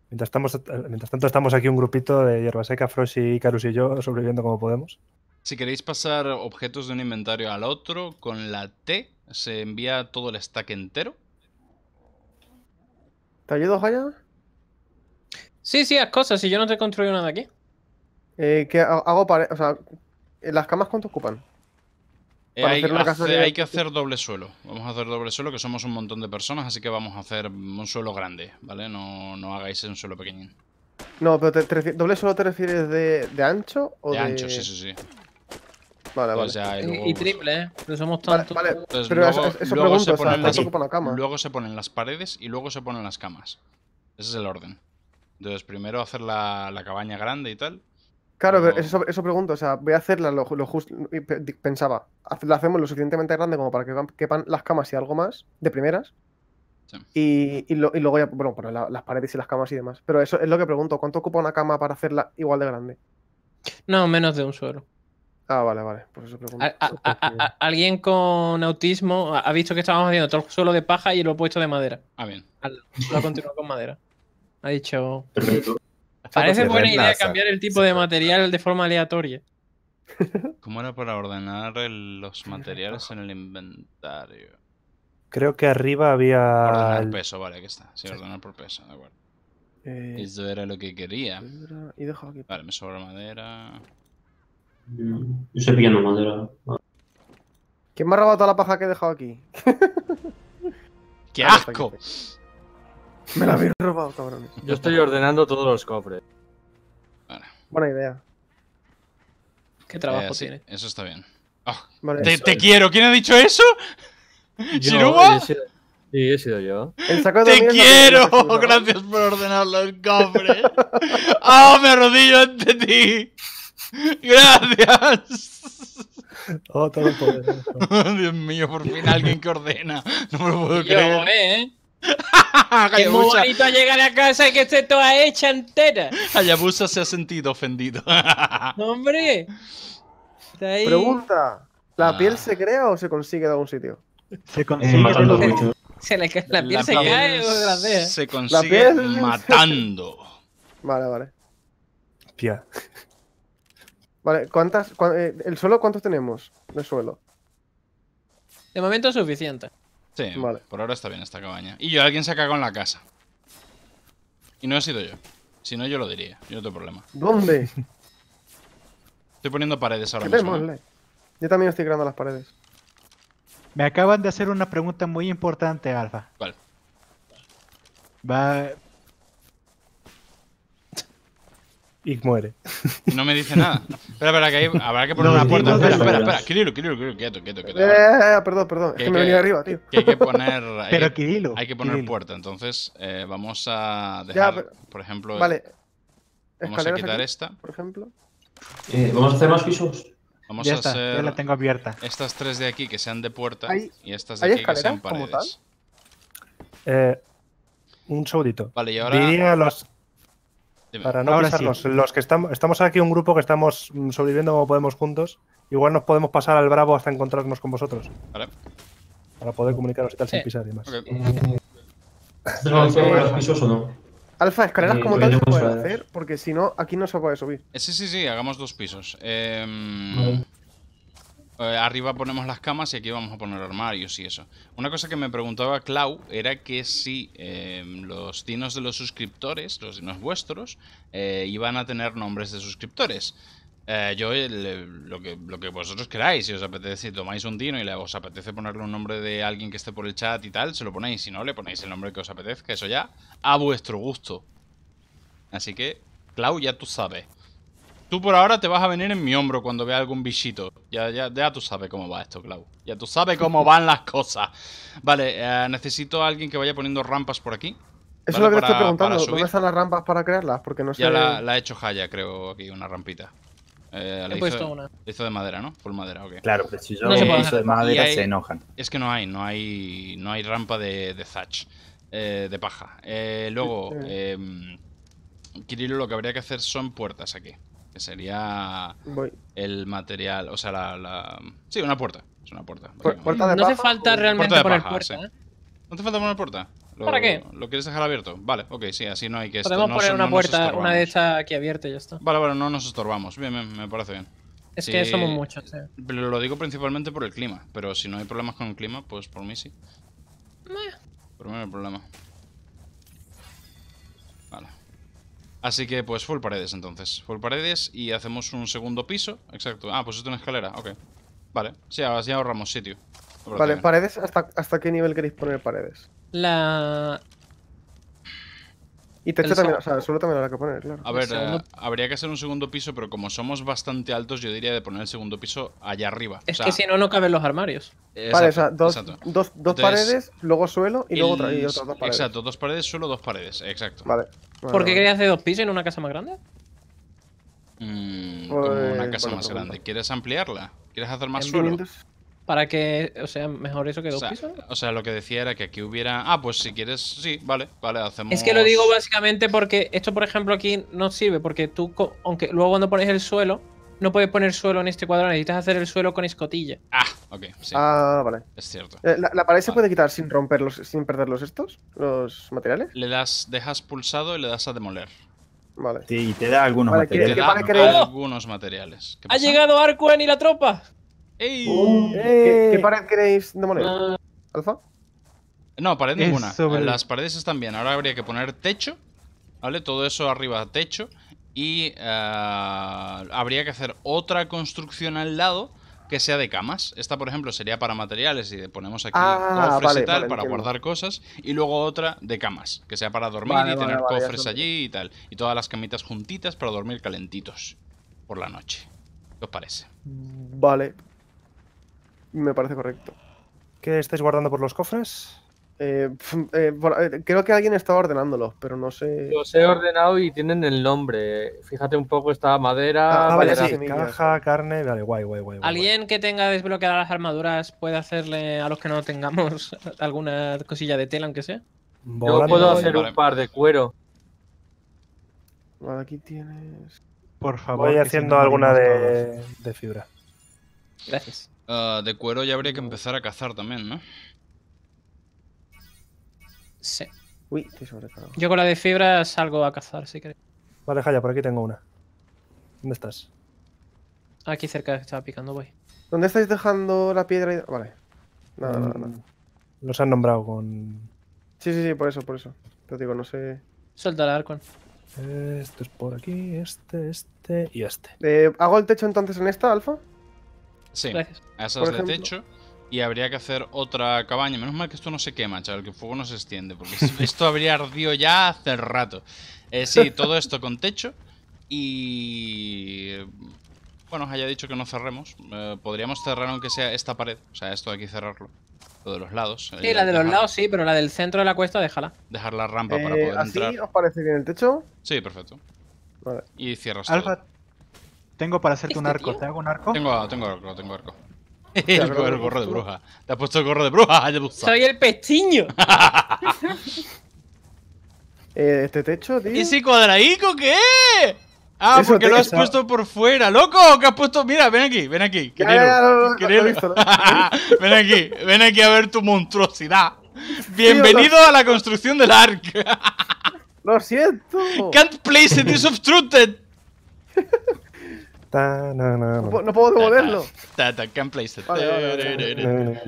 Mientras, estamos, eh, mientras tanto, estamos aquí un grupito de hierba seca, y Icarus y yo, sobreviviendo como podemos. Si queréis pasar objetos de un inventario al otro, con la T se envía todo el stack entero. ¿Te ayudo, Jaya? Sí, sí, haz cosas, si yo no te construyo nada aquí. Eh, hago para...? O sea, ¿las camas cuánto ocupan? Eh, hay, que hacer doble suelo. Vamos a hacer doble suelo, que somos un montón de personas, así que vamos a hacer un suelo grande, ¿vale? No, no hagáis un suelo pequeño No, pero ¿doble suelo te refieres de, ancho o de...? ancho, sí, sí, sí. Vale, vale. y, pues triple, ¿eh? No somos tantos. Vale, luego, eso, se Luego se ponen las paredes y luego se ponen las camas. Ese es el orden. Entonces, primero hacer la cabaña grande y tal. Claro, pero eso, pregunto, o sea, voy a hacerla lo, justo, pensaba, la hacemos lo suficientemente grande como para que quepan las camas y algo más, de primeras, y, luego ya, bueno, las paredes y las camas y demás, pero eso es lo que pregunto, ¿cuánto ocupa una cama para hacerla igual de grande? No, menos de un suelo. Ah, vale, vale, por eso pregunto. alguien con autismo ha visto que estábamos haciendo todo el suelo de paja y lo he puesto de madera. Ah, bien. Lo ha continuado con madera. Ha dicho... Parece buena idea cambiar el tipo de material de forma aleatoria. ¿Cómo era para ordenar los materiales en el inventario? Creo que arriba había. Ordenar el... peso, vale, aquí está. Sí, ordenar por peso, de acuerdo. Eh, Eso era lo que quería. Y Vale, me sobra madera. Mm, yo estoy no, madera. ¿Quién me ha robado toda la paja que he dejado aquí? ¡Qué asco! Me la habéis robado, cabrón. Yo estoy ordenando todos los cofres. Vale. Buena idea. ¿Qué trabajo eh, tiene? Eso está bien. Oh, te, quiero, ¿quién ha dicho eso? ¿Shiruba? Sí, he sido yo. ¡Te quiero! Gracias por ordenar los cofres. ¡Ah, me arrodillo ante ti! ¡Gracias! Oh, Dios mío, por fin alguien que ordena. No me lo puedo creer. Eh es muy bonito llegar a casa y que esté toda hecha entera. Hayabusa se ha sentido ofendido. hombre. Pregunta: ¿la ah. piel se crea o se consigue de algún sitio? Se consigue. Eh, matando mucho. Se le la piel se cae o la Se consigue matando. Vale, vale. tía Vale, ¿cuántas? Eh, ¿El suelo cuántos tenemos de suelo? De momento es suficiente. Sí, por ahora está bien esta cabaña. Y yo, alguien se ha cagado en la casa. Y no he sido yo. Si no, yo lo diría. Yo no tengo problema. ¿Dónde? Estoy poniendo paredes ahora mismo. ¿eh? Yo también estoy creando las paredes. Me acaban de hacer una pregunta muy importante, Alfa. ¿Cuál? Va, y muere. No me dice nada. Espera, espera, que hay, habrá que poner una puerta. espera, espera, espera. Kirilo, Kirilo, Kirilo, quieto, quieto, quieto. Eh, eh, eh perdón, perdón. es que me venía arriba, tío. Que hay que poner. pero Kirilo. Hay que poner puerta. Entonces, eh, vamos a dejar, por ejemplo. Vale. Vamos a quitar esta. Por ejemplo. vamos a hacer más pisos. Vamos a hacer. Ya la tengo abierta. Estas tres de aquí que sean de puerta y estas de aquí que sean paredes. Eh, un segundito. Vale, y ahora. Para no abrazarnos. los que estamos, estamos aquí un grupo que estamos mm, sobreviviendo como podemos juntos. Igual nos podemos pasar al bravo hasta encontrarnos con vosotros. Vale. Para poder comunicarnos y tal sin pisar y más. no? Alfa, escaleras eh, como tal se pueden hacer, porque si no, aquí no se puede subir. Eh, sí, sí, sí, hagamos dos pisos. Em, eh, arriba ponemos las camas y aquí vamos a poner armarios y eso. Una cosa que me preguntaba Clau era que si em, los dinos de los suscriptores, los dinos vuestros, eh, iban a tener nombres de suscriptores. Eh, yo lo, que, lo que vosotros queráis, si os apetece, si tomáis un dino y os apetece ponerle un nombre de alguien que esté por el chat y tal, se lo ponéis. Si no, le ponéis el nombre que os apetezca, eso ya a vuestro gusto. Así que, Clau, ya tú sabes. Tú por ahora te vas a venir en mi hombro cuando vea algún bichito. Ya, ya, tú sabes cómo va esto, Clau. Ya tú sabes cómo van las cosas. Vale, eh, necesito a alguien que vaya poniendo rampas por aquí. Eso es lo que te estoy preguntando. ¿Dónde están las rampas para crearlas? Porque no sé... Ya la, ha he hecho Haya, creo, aquí, una rampita. Eh, He puesto una. de madera, ¿no? Por madera, ok. Claro, pero si yo de madera se enojan. Es que no hay, no hay, no hay rampa de, de eh, de paja. Eh, luego, em, Kirilo, lo que habría que hacer son puertas aquí que sería el material, o sea, la, Sí, una puerta. Es una puerta. ¿Puerta de no hace falta realmente poner puerta, ¿No te falta poner puerta? Lo, ¿Para qué? ¿Lo quieres dejar abierto? Vale, ok, sí, así no hay que... Podemos poner una puerta, una de esas aquí abierta y ya está. Vale, vale, no nos estorbamos. Bien, bien me parece bien. Es que somos muchos. ¿eh? Lo digo principalmente por el clima, pero si no hay problemas con el clima, pues por mí sí. Meh. Por mí no hay problema. Así que pues full paredes entonces. Full paredes y hacemos un segundo piso. Exacto. Ah, pues esto es una escalera. Ok. Vale. Sí, así ahorramos sitio. Vale, paredes, ¿hasta, ¿hasta qué nivel queréis poner paredes? La... Y también, suelo también habrá que poner, claro. A ver, eh, habría que hacer un segundo piso, pero como somos bastante altos, yo diría de poner el segundo piso allá arriba. Es que si no, no caben los armarios. Eh, vale, o sea, dos, paredes, luego suelo y luego otra, dos paredes. Exacto, dos paredes, suelo, dos paredes, exacto. Vale. ¿Por qué querías hacer dos pisos en una casa más grande? Mm, pues, una casa más grande. ¿Quieres ampliarla? ¿Quieres hacer más suelo? para que, o sea, mejor eso que dos pisos. O sea, lo que decía era que aquí hubiera. Ah, pues si quieres, sí, vale, vale, hacemos. Es que lo digo básicamente porque esto, por ejemplo, aquí no sirve, porque tú, aunque luego cuando pones el suelo, no puedes poner suelo en este cuadro. necesitas hacer el suelo con escotilla. Ah, ok, sí. Ah, vale. Es cierto. Eh, ¿La, pared se puede quitar sin romperlos, sin perderlos estos? ¿Los materiales? Le das, dejas pulsado y le das a demoler. Vale. y te da algunos materiales. algunos materiales. ¡Ha llegado Arquen y la tropa! ¡Ey! Uh, ¿Qué, ¡Eh! pared queréis de ah. ¿Alfa? No, pared ninguna. Las paredes están bien. Ahora habría que poner techo. ¿Vale? Todo eso arriba, techo. Y ah, habría que hacer otra construcción al lado que sea de camas. Esta, por ejemplo, sería para materiales y ponemos aquí ah, cofres y tal para guardar cosas. Y luego otra de camas, que sea para dormir y tener cofres allí y tal. Y todas las camitas juntitas para dormir calentitos por la noche. ¿Qué os parece? Vale, me parece correcto. ¿Qué estáis guardando por los cofres? Eh, eh, eh, creo que alguien estaba ordenándolos, pero no sé. Los he ordenado y tienen el nombre. Fíjate un poco, esta madera. Ah, caja, carne, guay, guay, guay. Alguien que tenga desbloqueadas las armaduras puede hacerle a los que no tengamos alguna cosilla de tela, aunque sea. Yo puedo hacer un par de cuero. aquí tienes. Por favor. Voy haciendo alguna de, de fibra. Gracias. Ah, de cuero ya habría que empezar a cazar también, ¿no? Sí. Uy, estoy sobrecargado. Yo con la de fibra salgo a cazar, si queréis. Vale, Jaya, por aquí tengo una. ¿Dónde estás? Aquí cerca estaba picando, voy. ¿Dónde estáis dejando la piedra? Y... Vale. Nada, nada, nada. Los han nombrado con... Sí, sí, sí, por eso, por eso. Te digo, no sé... Suelta la arco. Esto es por aquí, este, este y este. Eh, ¿Hago el techo entonces en esta, Alfa? Sí, esas de techo. Y habría que hacer otra cabaña. Menos mal que esto no se quema, chaval, que el fuego no se extiende. Porque esto habría ardido ya hace rato. Eh, sí, todo esto con techo. Y. Bueno, os haya dicho que no cerremos. Eh, podríamos cerrar aunque sea esta pared. O sea, esto hay que cerrarlo. Lo de los lados. Eh, sí, la de los lados sí, pero la del centro de la cuesta déjala. Dejar la rampa para poder entrar. ¿Así os parece bien el techo? Sí, perfecto. Vale. Y cierras tengo para hacerte un ¿Este arco. ¿Te hago un arco? Tengo, tengo arco, tengo arco. el, gorro, de bruja. Te has puesto el gorro de bruja. Soy el pestiño. eh, este techo, tío. si cuadradico qué? Ah, porque lo has puesto por fuera, loco. ¿Qué has puesto? Mira, ven aquí, ven aquí. ven aquí, ven aquí a ver tu monstruosidad. Bienvenido a la construcción del arco lo siento. Can't place it is obstructed no, puedo devolverlo. Ta, place it. Vale, vale, vale.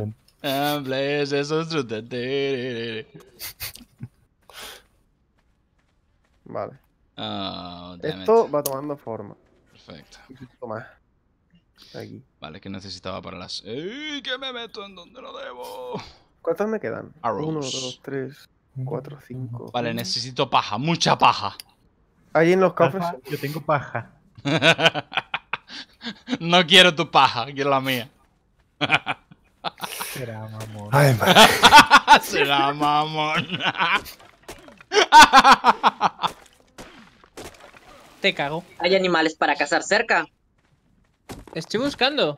Vale. Ah, Esto va tomando forma. Perfecto. Toma. Aquí. Vale, que necesitaba para las. ¡Ey! Que me meto en donde no debo. ¿Cuántas me quedan? Arrows. Uno, dos, tres, cuatro, cinco. Vale, necesito paja, mucha paja. Ahí en los cofres. Yo tengo paja. No quiero tu paja, quiero la mía. Será mamón. Será mamón. Te cago. ¿Hay animales para cazar cerca? Estoy buscando.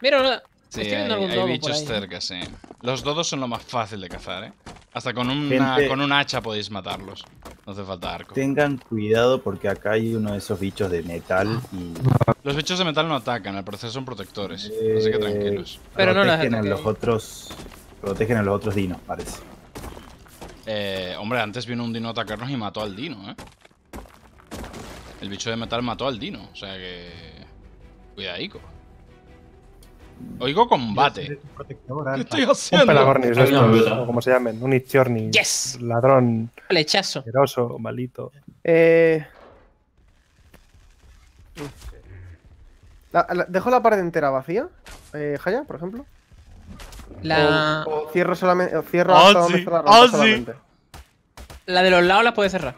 Mira, Sí, hay, bichos cerca, sí. Los dodos son lo más fácil de cazar, ¿eh? Hasta con, una, con un hacha podéis matarlos. No hace falta arco. Tengan cuidado porque acá hay uno de esos bichos de metal y... Los bichos de metal no atacan, al parecer son protectores. Eh, así que tranquilos. Pero no protegen a los otros, protegen a los otros dinos, parece. Eh, hombre, antes vino un dino a atacarnos y mató al dino, ¿eh? El bicho de metal mató al dino, o sea que... Cuidadico. Oigo combate. estoy como se llamen. Un Ladrón. lechazo, malito. Eh... La, ¿Dejo la pared entera vacía? Eh, ¿Haya, por ejemplo? La... cierro solamente... cierro la La de los lados la puedes cerrar.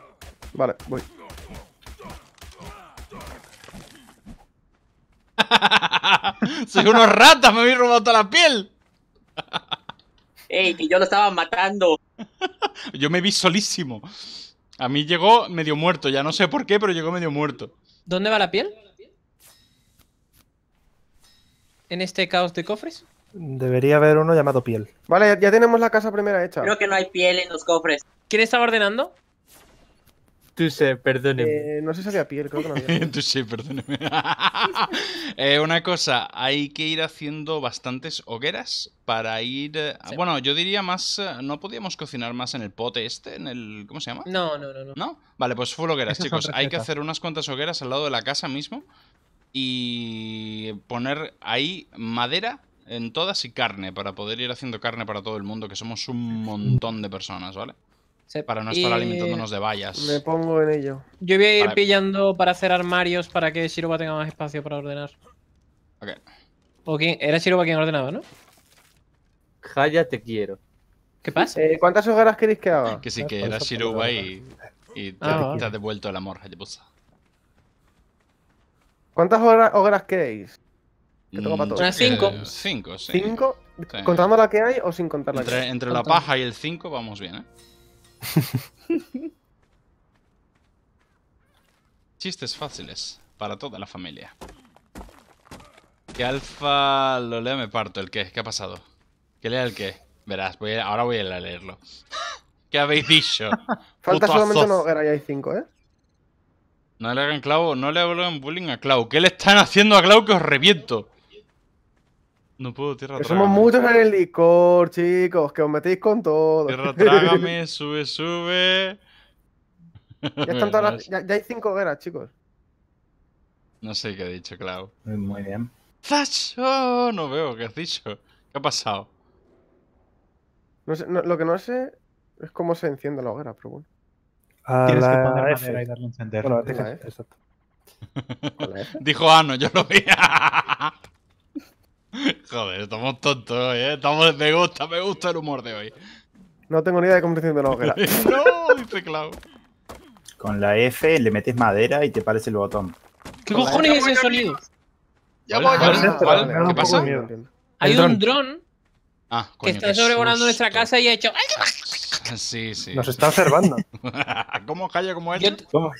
Vale, voy. Soy unos ratas, me habéis robado toda la piel. Ey, que yo lo estaba matando. yo me vi solísimo. A mí llegó medio muerto, ya no sé por qué, pero llegó medio muerto. ¿Dónde va la piel? ¿En este caos de cofres? Debería haber uno llamado piel. Vale, ya tenemos la casa primera hecha. Creo que no hay piel en los cofres. ¿Quién estaba ordenando? Tuse, perdóneme. Eh, no sé si había piel, creo que no había. perdóneme. Eh, una cosa, hay que ir haciendo bastantes hogueras para ir. Eh, bueno, yo diría más. No podíamos cocinar más en el pote este, en el. ¿Cómo se llama? No, no, no. ¿No? Vale, pues full hogueras, chicos. Hay que hacer unas cuantas hogueras al lado de la casa mismo y poner ahí madera en todas y carne para poder ir haciendo carne para todo el mundo, que somos un montón de personas, ¿vale? Para no estar alimentándonos de vallas. Me pongo en ello. Yo voy a ir pillando para hacer armarios para que Shiroba tenga más espacio para ordenar. Ok. Era Shiroba quien ordenaba, ¿no? Jaya, te quiero. ¿Qué pasa? Eh, ¿Cuántas hogaras queréis que haga? Que sí, que era Shiroba y, ah, te, has devuelto el amor, Hayabusa. ¿Cuántas hogaras queréis? Que tengo para mm, todos. Ah, eh, sí. ¿Cinco? la que hay o sin contar la entre, que hay? Entre la paja y el 5 vamos bien, ¿eh? Chistes fáciles para toda la familia. Que alfa lo lea me parto. ¿El qué? ¿Qué ha pasado? ¿Que lea el qué? Verás, ahora voy a, leerlo. ¿Qué habéis dicho? Falta solamente no era ya hay cinco, ¿eh? No le hagan clavo, no le hagan bullying a Clau. ¿Qué le están haciendo a Clau que os reviento? No puedo, tierra trágame. Somos muchos en el Discord, chicos, que os metéis con todo. Tierra trágame, sube, sube. Ya, están todas ya, hay cinco hogueras, chicos. No sé qué ha dicho, Clau. Eh, muy bien. ¡Zacho! No veo qué has dicho. ¿Qué ha pasado? lo que no sé es cómo se enciende la hoguera, pero bueno. Tienes que poner F. y darle a encender. Exacto. Dijo Ano, ah, yo lo vi. Joder, estamos tontos hoy, ¿eh? Estamos, me gusta, me gusta el humor de hoy. No tengo ni idea de cómo funciona la hoguera. no, dice Clau. Con la F le metes madera y te parece el botón. ¿Qué cojones es ese sonido? Ya voy, a voy. ¿Qué pasa? Hay un dron ah, que está sobrevolando nuestra casa y ha hecho... Sí, sí. Nos está observando. ¿Cómo calla como él? ¿Cómo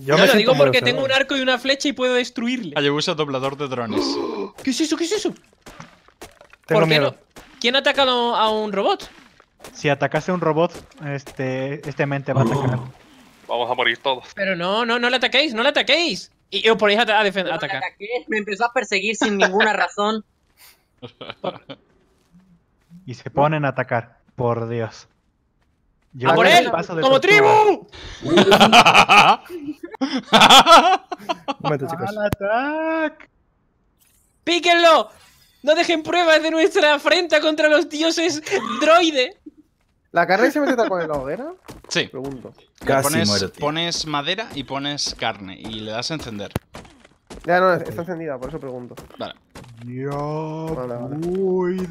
yo lo digo porque tengo un arco y una flecha y puedo destruirle. Ah, uso doblador de drones. ¿Qué es eso? ¿Qué es eso? ¿Por ¿Quién ha atacado a un robot? Si atacase a un robot, este, este mente va a atacar. Vamos a morir todos. Pero no, no, no le ataquéis, no le ataquéis. Y os podéis atacar. me empezó a perseguir sin ninguna razón. y se ponen a atacar, por Dios. ¡A por él! ¡Como tribu! ¡Al ¡Píquenlo! ¡No dejen pruebas de nuestra afrenta contra los dioses droide! ¿La carne se mete con la hoguera? Sí. Pregunto. pones, pones, madera y pones carne y le das a encender. Ya no, está encendida, por eso pregunto. Vale.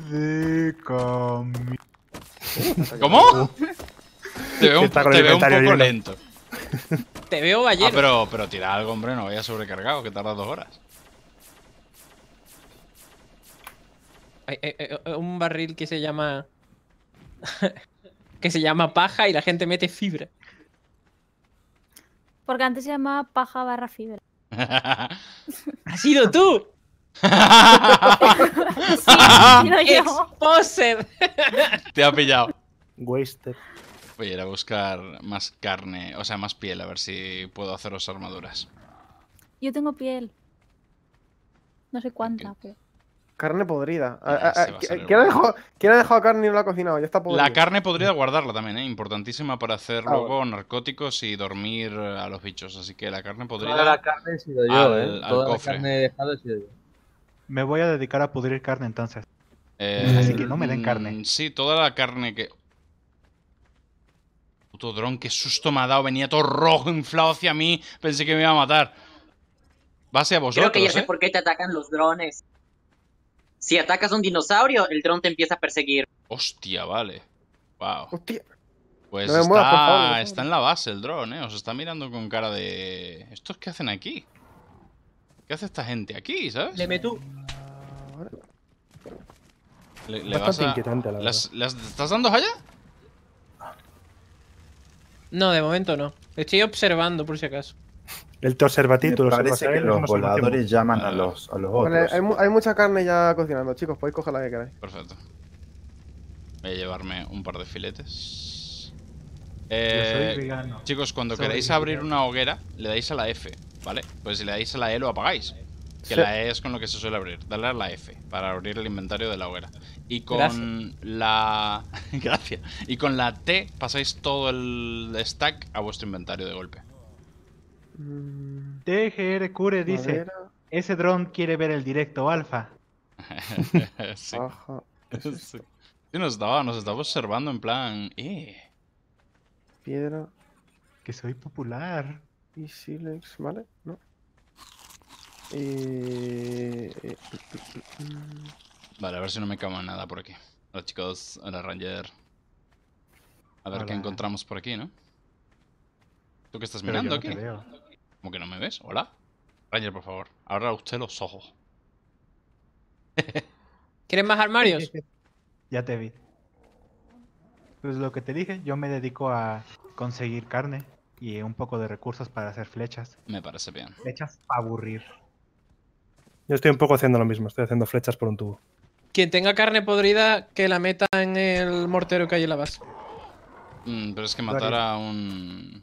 de camino. ¿Cómo? Te veo, un, te poco lento. Te veo ballero. Ah, pero, pero tira algo, hombre, no vaya sobrecargado, que tarda dos horas. Hay, un barril que se llama... que se llama paja y la gente mete fibra. Porque antes se llamaba paja barra fibra. ¡Ha sido tú! sí, sí, Te ha pillado. Wasted voy a ir a buscar más carne, o sea, más piel, a ver si puedo haceros armaduras. Yo tengo piel. No sé cuánta, pero... Carne podrida. Ah, ah, ah, ¿Quién ha, dejado, carne y no la ha cocinado? Ya está podrida. La carne podrida guardarla también, ¿eh? Importantísima para hacer luego narcóticos y dormir a los bichos. Así que la carne podrida... Toda la carne he sido yo, ¿eh? Toda la carne he dejado he sido yo. Me voy a dedicar a pudrir carne entonces. Eh, Así que no me den carne. Mm, sí, toda la carne que. Puto dron, qué susto me ha dado. Venía todo rojo, inflado hacia mí. Pensé que me iba a matar. Va a vosotros, Creo que ya sé ¿eh? por qué te atacan los drones. Si atacas a un dinosaurio, el dron te empieza a perseguir. Hostia, vale. Wow. Hostia. Pues está, está en la base el dron, ¿eh? Os está mirando con cara de... ¿Estos qué hacen aquí? ¿Qué hace esta gente aquí, sabes? Le meto... Le, vas a... la ¿Las estás dando allá? No, de momento no. Estoy observando por si acaso. el te observa Los voladores llaman a los, a los Hay, mucha carne ya cocinando, chicos. Podéis coger la que queráis. Perfecto. Voy a llevarme un par de filetes. Eh, Chicos, cuando queráis abrir una hoguera, le dais a la F, ¿vale? Pues si le dais a la E lo apagáis. Que la E es con lo que se suele abrir. Dale a la F para abrir el inventario de la hoguera. Y con la. Gracias. Y con la T pasáis todo el stack a vuestro inventario de golpe. TGR mm. Cure dice: Ese dron quiere ver el directo alfa. sí. nos, estaba, nos estaba observando en plan. Eh. Piedra. Que soy popular. Y Silex, ¿vale? No. Eh, eh, eh, vale, a ver si no me en nada por aquí. Hola chicos, hola Ranger. A ver qué encontramos por aquí, ¿no? ¿Tú qué estás mirando aquí? ¿Cómo que no me ves? ¿Hola? Ranger, por favor, abra usted los ojos. ¿Quieres más armarios? ya te vi. Pues lo que te dije, yo me dedico a conseguir carne y un poco de recursos para hacer flechas. Me parece bien. Flechas para aburrir. Yo estoy un poco haciendo lo mismo, estoy haciendo flechas por un tubo. Quien tenga carne podrida, que la meta en el mortero que hay en la base. Mm, pero es que matar a un...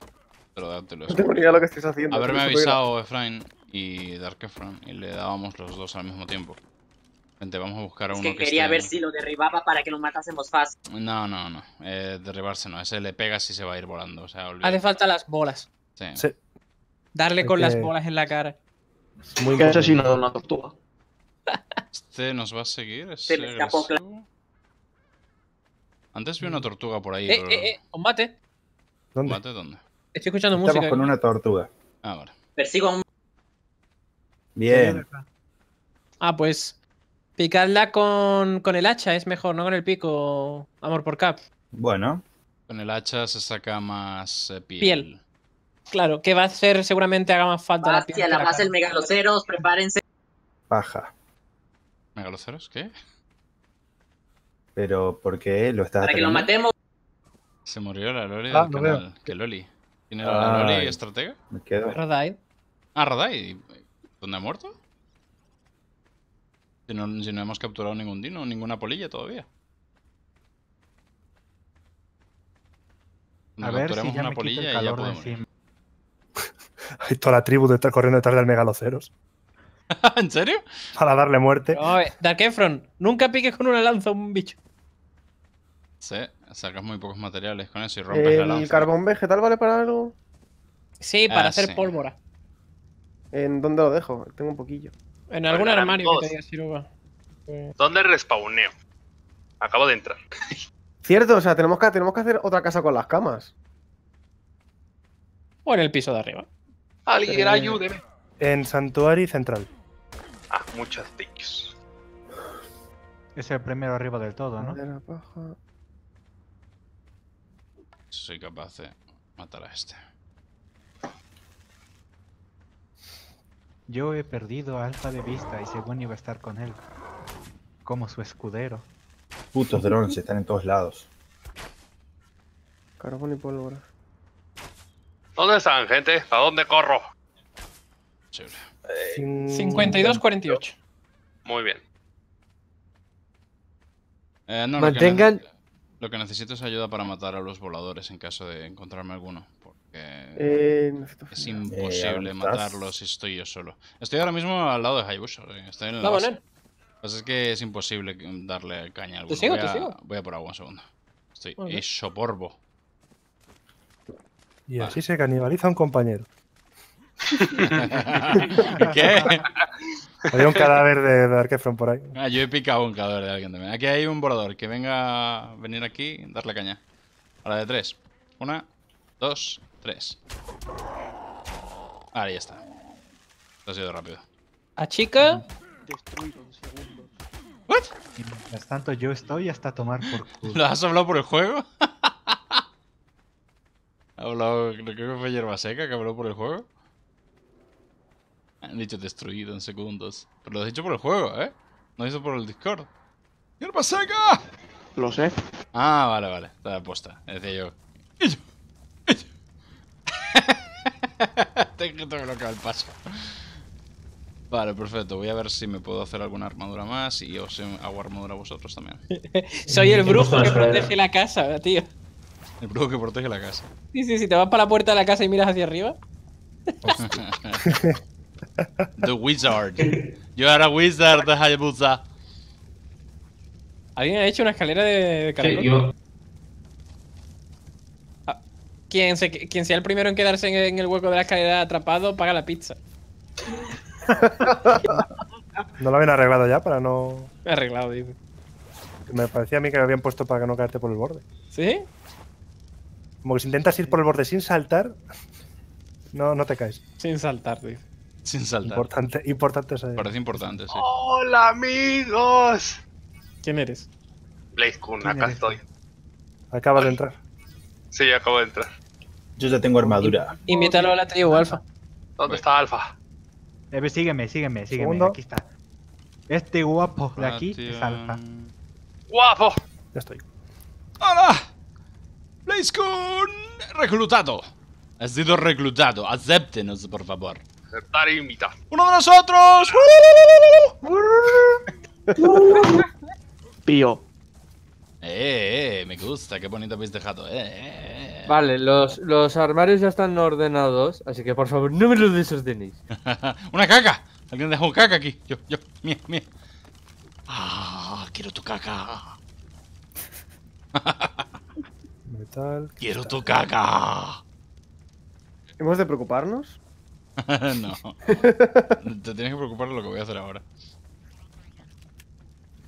pero No tengo idea lo que haciendo. Haberme avisado Efraín y Dark Efrain y le dábamos los dos al mismo tiempo. Gente, vamos a buscar a uno es que, quería ver si lo derribaba para que lo matásemos fácil. No, no, no. Eh, derribarse no. Ese le pega si se va a ir volando. O sea, Hace falta las bolas. Sí. Darle con las bolas en la cara muy que y una tortuga. Este nos va a seguir. ¿Es Antes vi una mm. tortuga por ahí. Eh, eh, eh, combate. ¿Dónde? ¿Combate dónde? Estoy escuchando música. Estamos con una tortuga. Ahora. Persigo a un. Bien. Ah, pues. Picadla con, con el hacha es mejor, no con el pico, amor por cap. Bueno. Con el hacha se saca más eh, piel. Piel. Claro, que va a hacer? seguramente haga más falta. la, la base del Megaloceros, prepárense. Baja. ¿Megaloceros? ¿Qué? Pero, ¿por qué lo estás Para que lo matemos. Se murió la Loli ah, del canal. Que Loli. ¿Tiene la Loli estratega? Me quedo. Radai. Ah, Radai. ¿Dónde ha muerto? Si no, hemos capturado ningún dino, ninguna polilla todavía. a ver si ya una polilla y ya Hay toda la tribu de estar corriendo detrás del megaloceros. ¿En serio? Para darle muerte. No, eh, Dark nunca piques con una lanza a un bicho. Sí, sacas muy pocos materiales con eso y rompes la lanza. ¿El carbón vegetal vale para algo? Sí, para ah, hacer pólvora. ¿En dónde lo dejo? Tengo un poquillo. En algún armario ¿Dónde respawneo? Acabo de entrar. Cierto, o sea, tenemos que, tenemos que hacer otra casa con las camas. O en el piso de arriba. Alguien ayúdeme. En Santuario Central. Ah, muchas thanks. Es el primero arriba del todo, ¿no? Soy capaz de matar a este. Yo he perdido a Alfa de vista y según iba a estar con él. Como su escudero. Putos drones, están en todos lados. Carbón y pólvora. ¿Dónde están, gente? ¿A dónde corro? 52-48. Muy bien. Eh, no, Mantengan. Lo que, necesito es ayuda para matar a los voladores en caso de encontrarme alguno. Porque eh, es eh, imposible matarlos si estoy yo solo. Estoy ahora mismo al lado de Hayush. Estoy en el. Lo que pasa es que es imposible darle caña a alguno. Te sigo, voy, te sigo. voy a por agua un segundo. Estoy. soporbo. Y así se canibaliza un compañero. ¿Qué? Había un cadáver de Dark por ahí. Ah, yo he picado un cadáver de alguien también. Aquí hay un volador que venga a venir aquí y darle caña. A la de tres. Una, dos, tres. Ahí ya está. Esto ha sido rápido. ¿A ¿Ah, chica? Destruido en ¿What? Y mientras tanto yo estoy hasta tomar por ¿Lo has hablado por el juego? Ha hablado, creo que fue hierba seca que habló por el juego. Han dicho destruido en segundos. Pero lo has dicho por el juego, ¿eh? No dicho por el Discord. ¡Hierba seca! Lo sé. Ah, vale, vale. Está de apuesta. Decía yo. Tengo que que el paso. Vale, perfecto. Voy a ver si me puedo hacer alguna armadura más y os hago armadura a vosotros también. Soy el mm, brujo que protege la casa, tío. El brujo que protege la casa. Sí, sí, si te vas para la puerta de la casa y miras hacia arriba. The Wizard. Yo era wizard de Hayabusa. ¿Alguien ha hecho una escalera de, de ah, quien, se, sea el primero en quedarse en, el hueco de la escalera atrapado, paga la pizza. ¿No lo habían arreglado ya para no...? Arreglado, dice. Me parecía a mí que lo habían puesto para que no caerte por el borde. ¿Sí? Como que si intentas ir por el borde sin saltar, no, no te caes. Sin saltar, dice. Sin saltar. Importante, importante idea. Parece importante, sí. ¡Hola, amigos! ¿Quién eres? Blaze acá estoy. Acabas de entrar. Sí, acabo de entrar. Yo ya tengo armadura. Invítalo a la tribu, Alfa. ¿Dónde está Alfa? Eh, sígueme, sígueme, sígueme. Aquí está. Este guapo de ah, aquí es Alfa. Eh. ¡Guapo! Ya estoy. ¡Hola! con reclutado. Has sido reclutado. Aceptenos por favor. Aceptar e ¡Uno de nosotros! Pío. Eh, eh, me gusta, qué bonito habéis dejado. Eh, eh, eh. vale, los, armarios ya están ordenados, así que por favor no me los desordenéis. ¡Una caca! Alguien dejó caca aquí. Yo, yo, mía, mía. ¡Ah! Quiero tu caca. ¡Quiero tu caca! ¿Hemos de preocuparnos? no. Te tienes que preocupar de lo que voy a hacer ahora.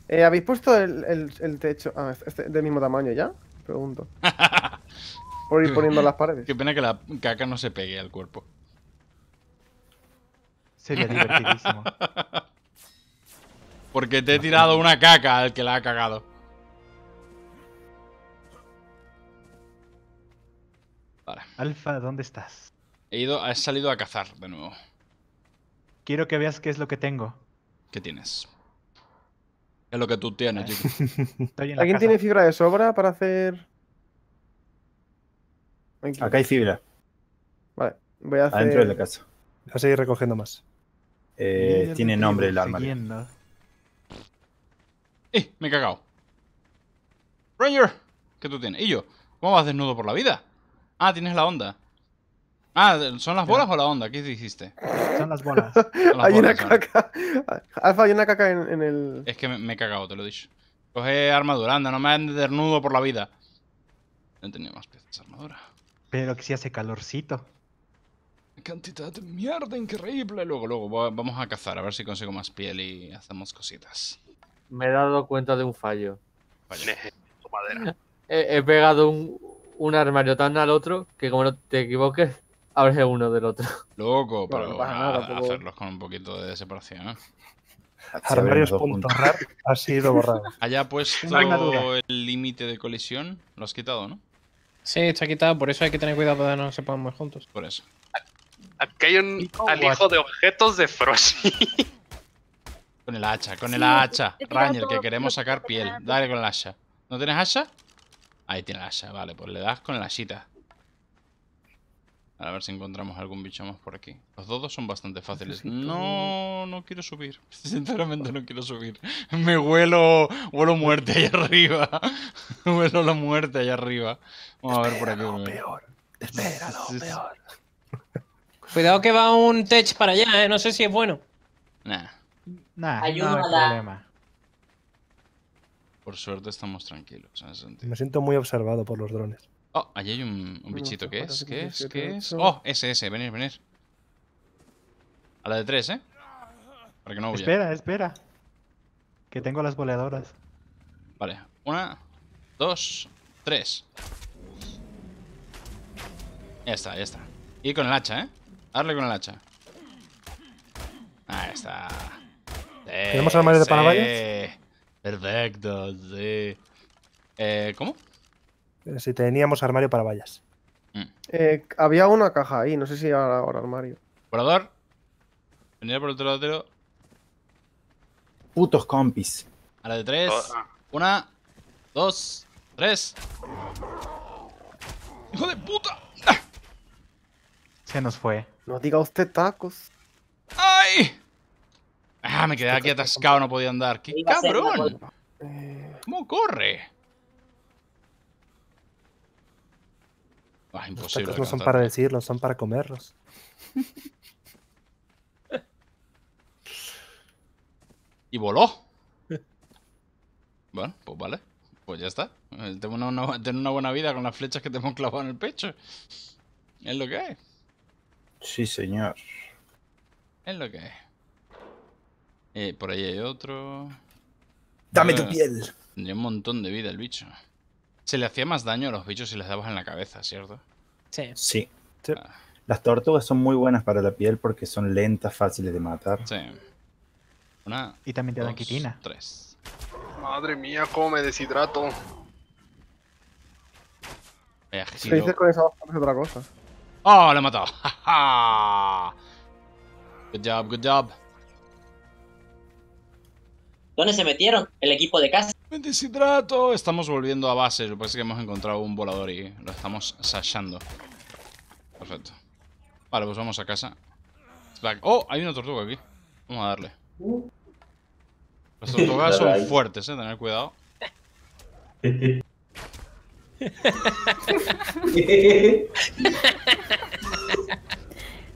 Eh, ¿Habéis puesto el, techo ah, este, del mismo tamaño ya? Pregunto. Por ir poniendo las paredes. Qué pena que la caca no se pegue al cuerpo. Sería divertidísimo. Porque te he tirado una caca al que la ha cagado. Alfa, ¿dónde estás? He ido, salido a cazar de nuevo. Quiero que veas qué es lo que tengo. ¿Qué tienes? es lo que tú tienes, ah. chico? ¿Alguien tiene fibra de sobra para hacer...? Acá hay fibra. Vale, voy a hacer... Adentro de la casa. Voy a seguir recogiendo más. Eh, tiene nombre el arma. ¡Eh! Me he cagado. Ranger, ¿qué tú tienes? ¿Y yo? ¿Cómo vas desnudo por la vida? Ah, tienes la onda. Ah, ¿son las bolas o la onda? ¿Qué dijiste? Son las bolas. hay una caca. Alfa, hay una caca en, el. Es que me, he cagado, te lo he dicho. Coge pues armadura, anda, no me andes desnudo por la vida. No tenía más piezas de armadura. Pero que si hace calorcito. Cantidad de mierda increíble. Luego, luego, vamos a cazar, a ver si consigo más piel y hacemos cositas. Me he dado cuenta de un fallo. He pegado un, un armario tan al otro que como no te equivoques, abres uno del otro. Loco, pero vamos a, hacerlos con un poquito de separación. ¿eh? Armarios.rar ha sido borrado. Allá puesto el límite de colisión, lo has quitado, ¿no? Sí, está quitado, por eso hay que tener cuidado para no se pongan más juntos. Por eso. Aquí hay un alijo de objetos de Frosty. Con el hacha, con el hacha. Ranger, que queremos sacar piel. Dale con el hacha. ¿No tienes hacha? Ahí tiene la asa, vale, pues le das con la asita. A ver si encontramos algún bicho más por aquí. Los dos son bastante fáciles. No, no quiero subir. Sinceramente no quiero subir. Me huelo, huelo muerte allá arriba. huelo la muerte allá arriba. Vamos a ver por aquí. lo peor. peor. Cuidado que va un tech para allá, ¿eh? No sé si es bueno. Nah. no hay problema. Por suerte estamos tranquilos Me siento muy observado por los drones. Oh, allí hay un, bichito. ¿Qué es? ¿Qué es? ¿Qué es? Oh, ese, ese. Venir, venir. A la de tres, ¿eh? Para que no Espera, espera. Que tengo las boleadoras. Vale. Una, dos, tres. Ya está, ya está. Y con el hacha, ¿eh? Darle con el hacha. Ahí está. ¿Tenemos armas de panavallas? Perfecto, sí. Eh, ¿Cómo? Eh, si teníamos armario para vallas. Mm. Eh, había una caja ahí, no sé si ahora, armario. ¿Curador? Venía por el otro lado. Putos compis. A la de tres. Una, dos, tres. ¡Hijo de puta! Se nos fue. No diga usted tacos. ¡Ay! Ah, me quedé aquí atascado, no podía andar. ¡Qué cabrón! Eh. ¿Cómo corre? Ah, imposible. no son para decirlos, son para comerlos. y voló. Bueno, pues vale. Pues ya está. Tengo una, tengo una buena vida con las flechas que te hemos clavado en el pecho. Es lo que es. Sí, señor. Es lo que es. Eh, por ahí hay otro. ¡Dame tu ah, piel! Tendría un montón de vida el bicho. Se le hacía más daño a los bichos si les dabas en la cabeza, ¿cierto? Sí. Sí. Ah. Las tortugas son muy buenas para la piel porque son lentas, fáciles de matar. Sí. Una. Y también te dan quitina. Tres. Madre mía, cómo me deshidrato. Vaya, ¿Qué dices con esa es otra cosa? ¡Oh, la he matado! Good job, good job. ¿Dónde se metieron? El equipo de casa. Deshidrato. Estamos volviendo a base. Lo que que hemos encontrado un volador y lo estamos sashando. Perfecto. Vale, pues vamos a casa. Oh, hay una tortuga aquí. Vamos a darle. Las tortugas son fuertes, eh. Tener cuidado.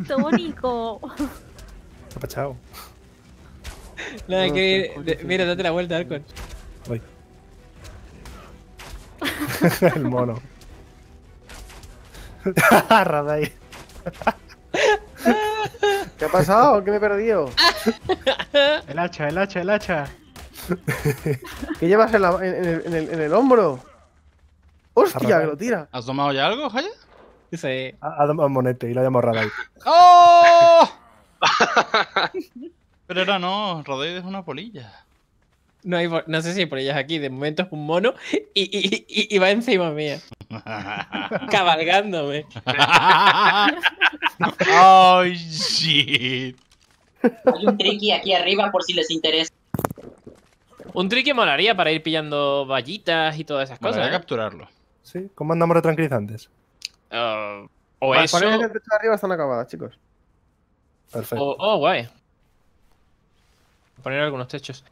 ¡Tónico! Está Apachao. No, hay que ir. Mira, date la vuelta, Arcon. El mono. Radai. ¿Qué ha pasado? ¿Qué me he perdido? el hacha, el hacha, el hacha. ¿Qué llevas en, el, hombro? ¡Hostia, que lo tira! ¿Has tomado ya algo, Jaya? Sí. sí. ha tomado un monete y lo llamo Radai. ¡Oh! Pero era no, Rodoide es una polilla. No, hay, no sé si hay polillas aquí, de momento es un mono y, va encima mía. cabalgándome. oh, shit. Hay un triqui aquí arriba por si les interesa. Un triqui molaría para ir pillando vallitas y todas esas cosas. voy ¿eh? a capturarlo. Sí, cómo ah, andamos de tranquilizantes. Uh, o Las paredes de arriba están acabadas, chicos. Perfecto. oh guay poner algunos techos.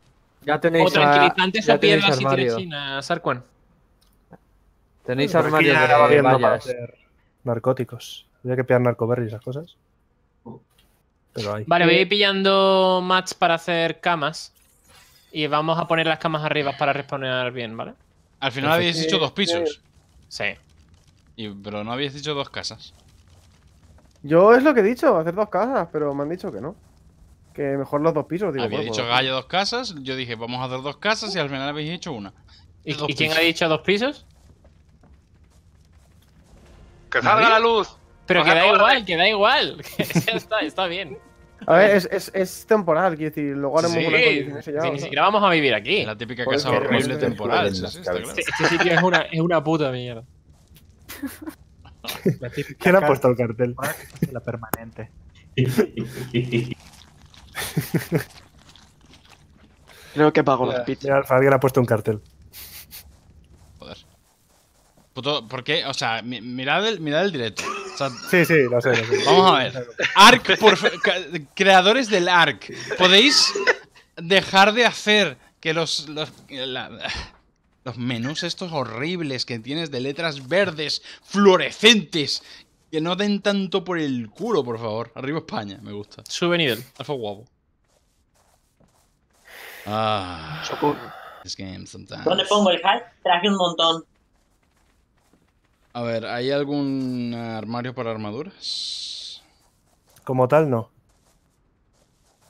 Ya tenéis o tranquilizantes o piedras y armario Sarquan. Tenéis armario de para hacer narcóticos. Había que pillar narcoberry y esas cosas. Vale, voy a ir pillando mats para hacer camas. Y vamos a poner las camas arriba para responder bien, ¿vale? Al final habéis dicho dos pisos. Sí. pero no habéis dicho dos casas. Yo es lo que he dicho, hacer dos casas, pero me han dicho que no. Que mejor los dos pisos. Digo, Había dicho pues, Gallo dos casas, yo dije vamos a hacer dos casas y al final habéis hecho una. ¿Y, quién ha dicho dos pisos? ¡Que salga la luz! Pero que da, igual, que da igual, Ya está, está bien. A ver, es, es, es, temporal, quiero decir, luego haremos sí, Ni siquiera vamos a vivir aquí. La típica casa horrible temporal. Este, sitio es una, es una puta mierda. ¿Quién ha puesto el cartel? La permanente. Creo que pago los pits. Alguien ha puesto un cartel. Joder. ¿por qué? O sea, mirad el, mirad el directo. sí, sí, lo sé, Vamos a ver. Arc, creadores del arc, ¿podéis dejar de hacer que los, los, los menús estos horribles que tienes de letras verdes, fluorescentes, que no den tanto por el culo, por favor. Arriba España, me gusta. Sube nivel, alfa guapo. Ah. ¿Dónde pongo el hack? Traje un montón. A ver, ¿hay algún armario para armaduras? Como tal, no.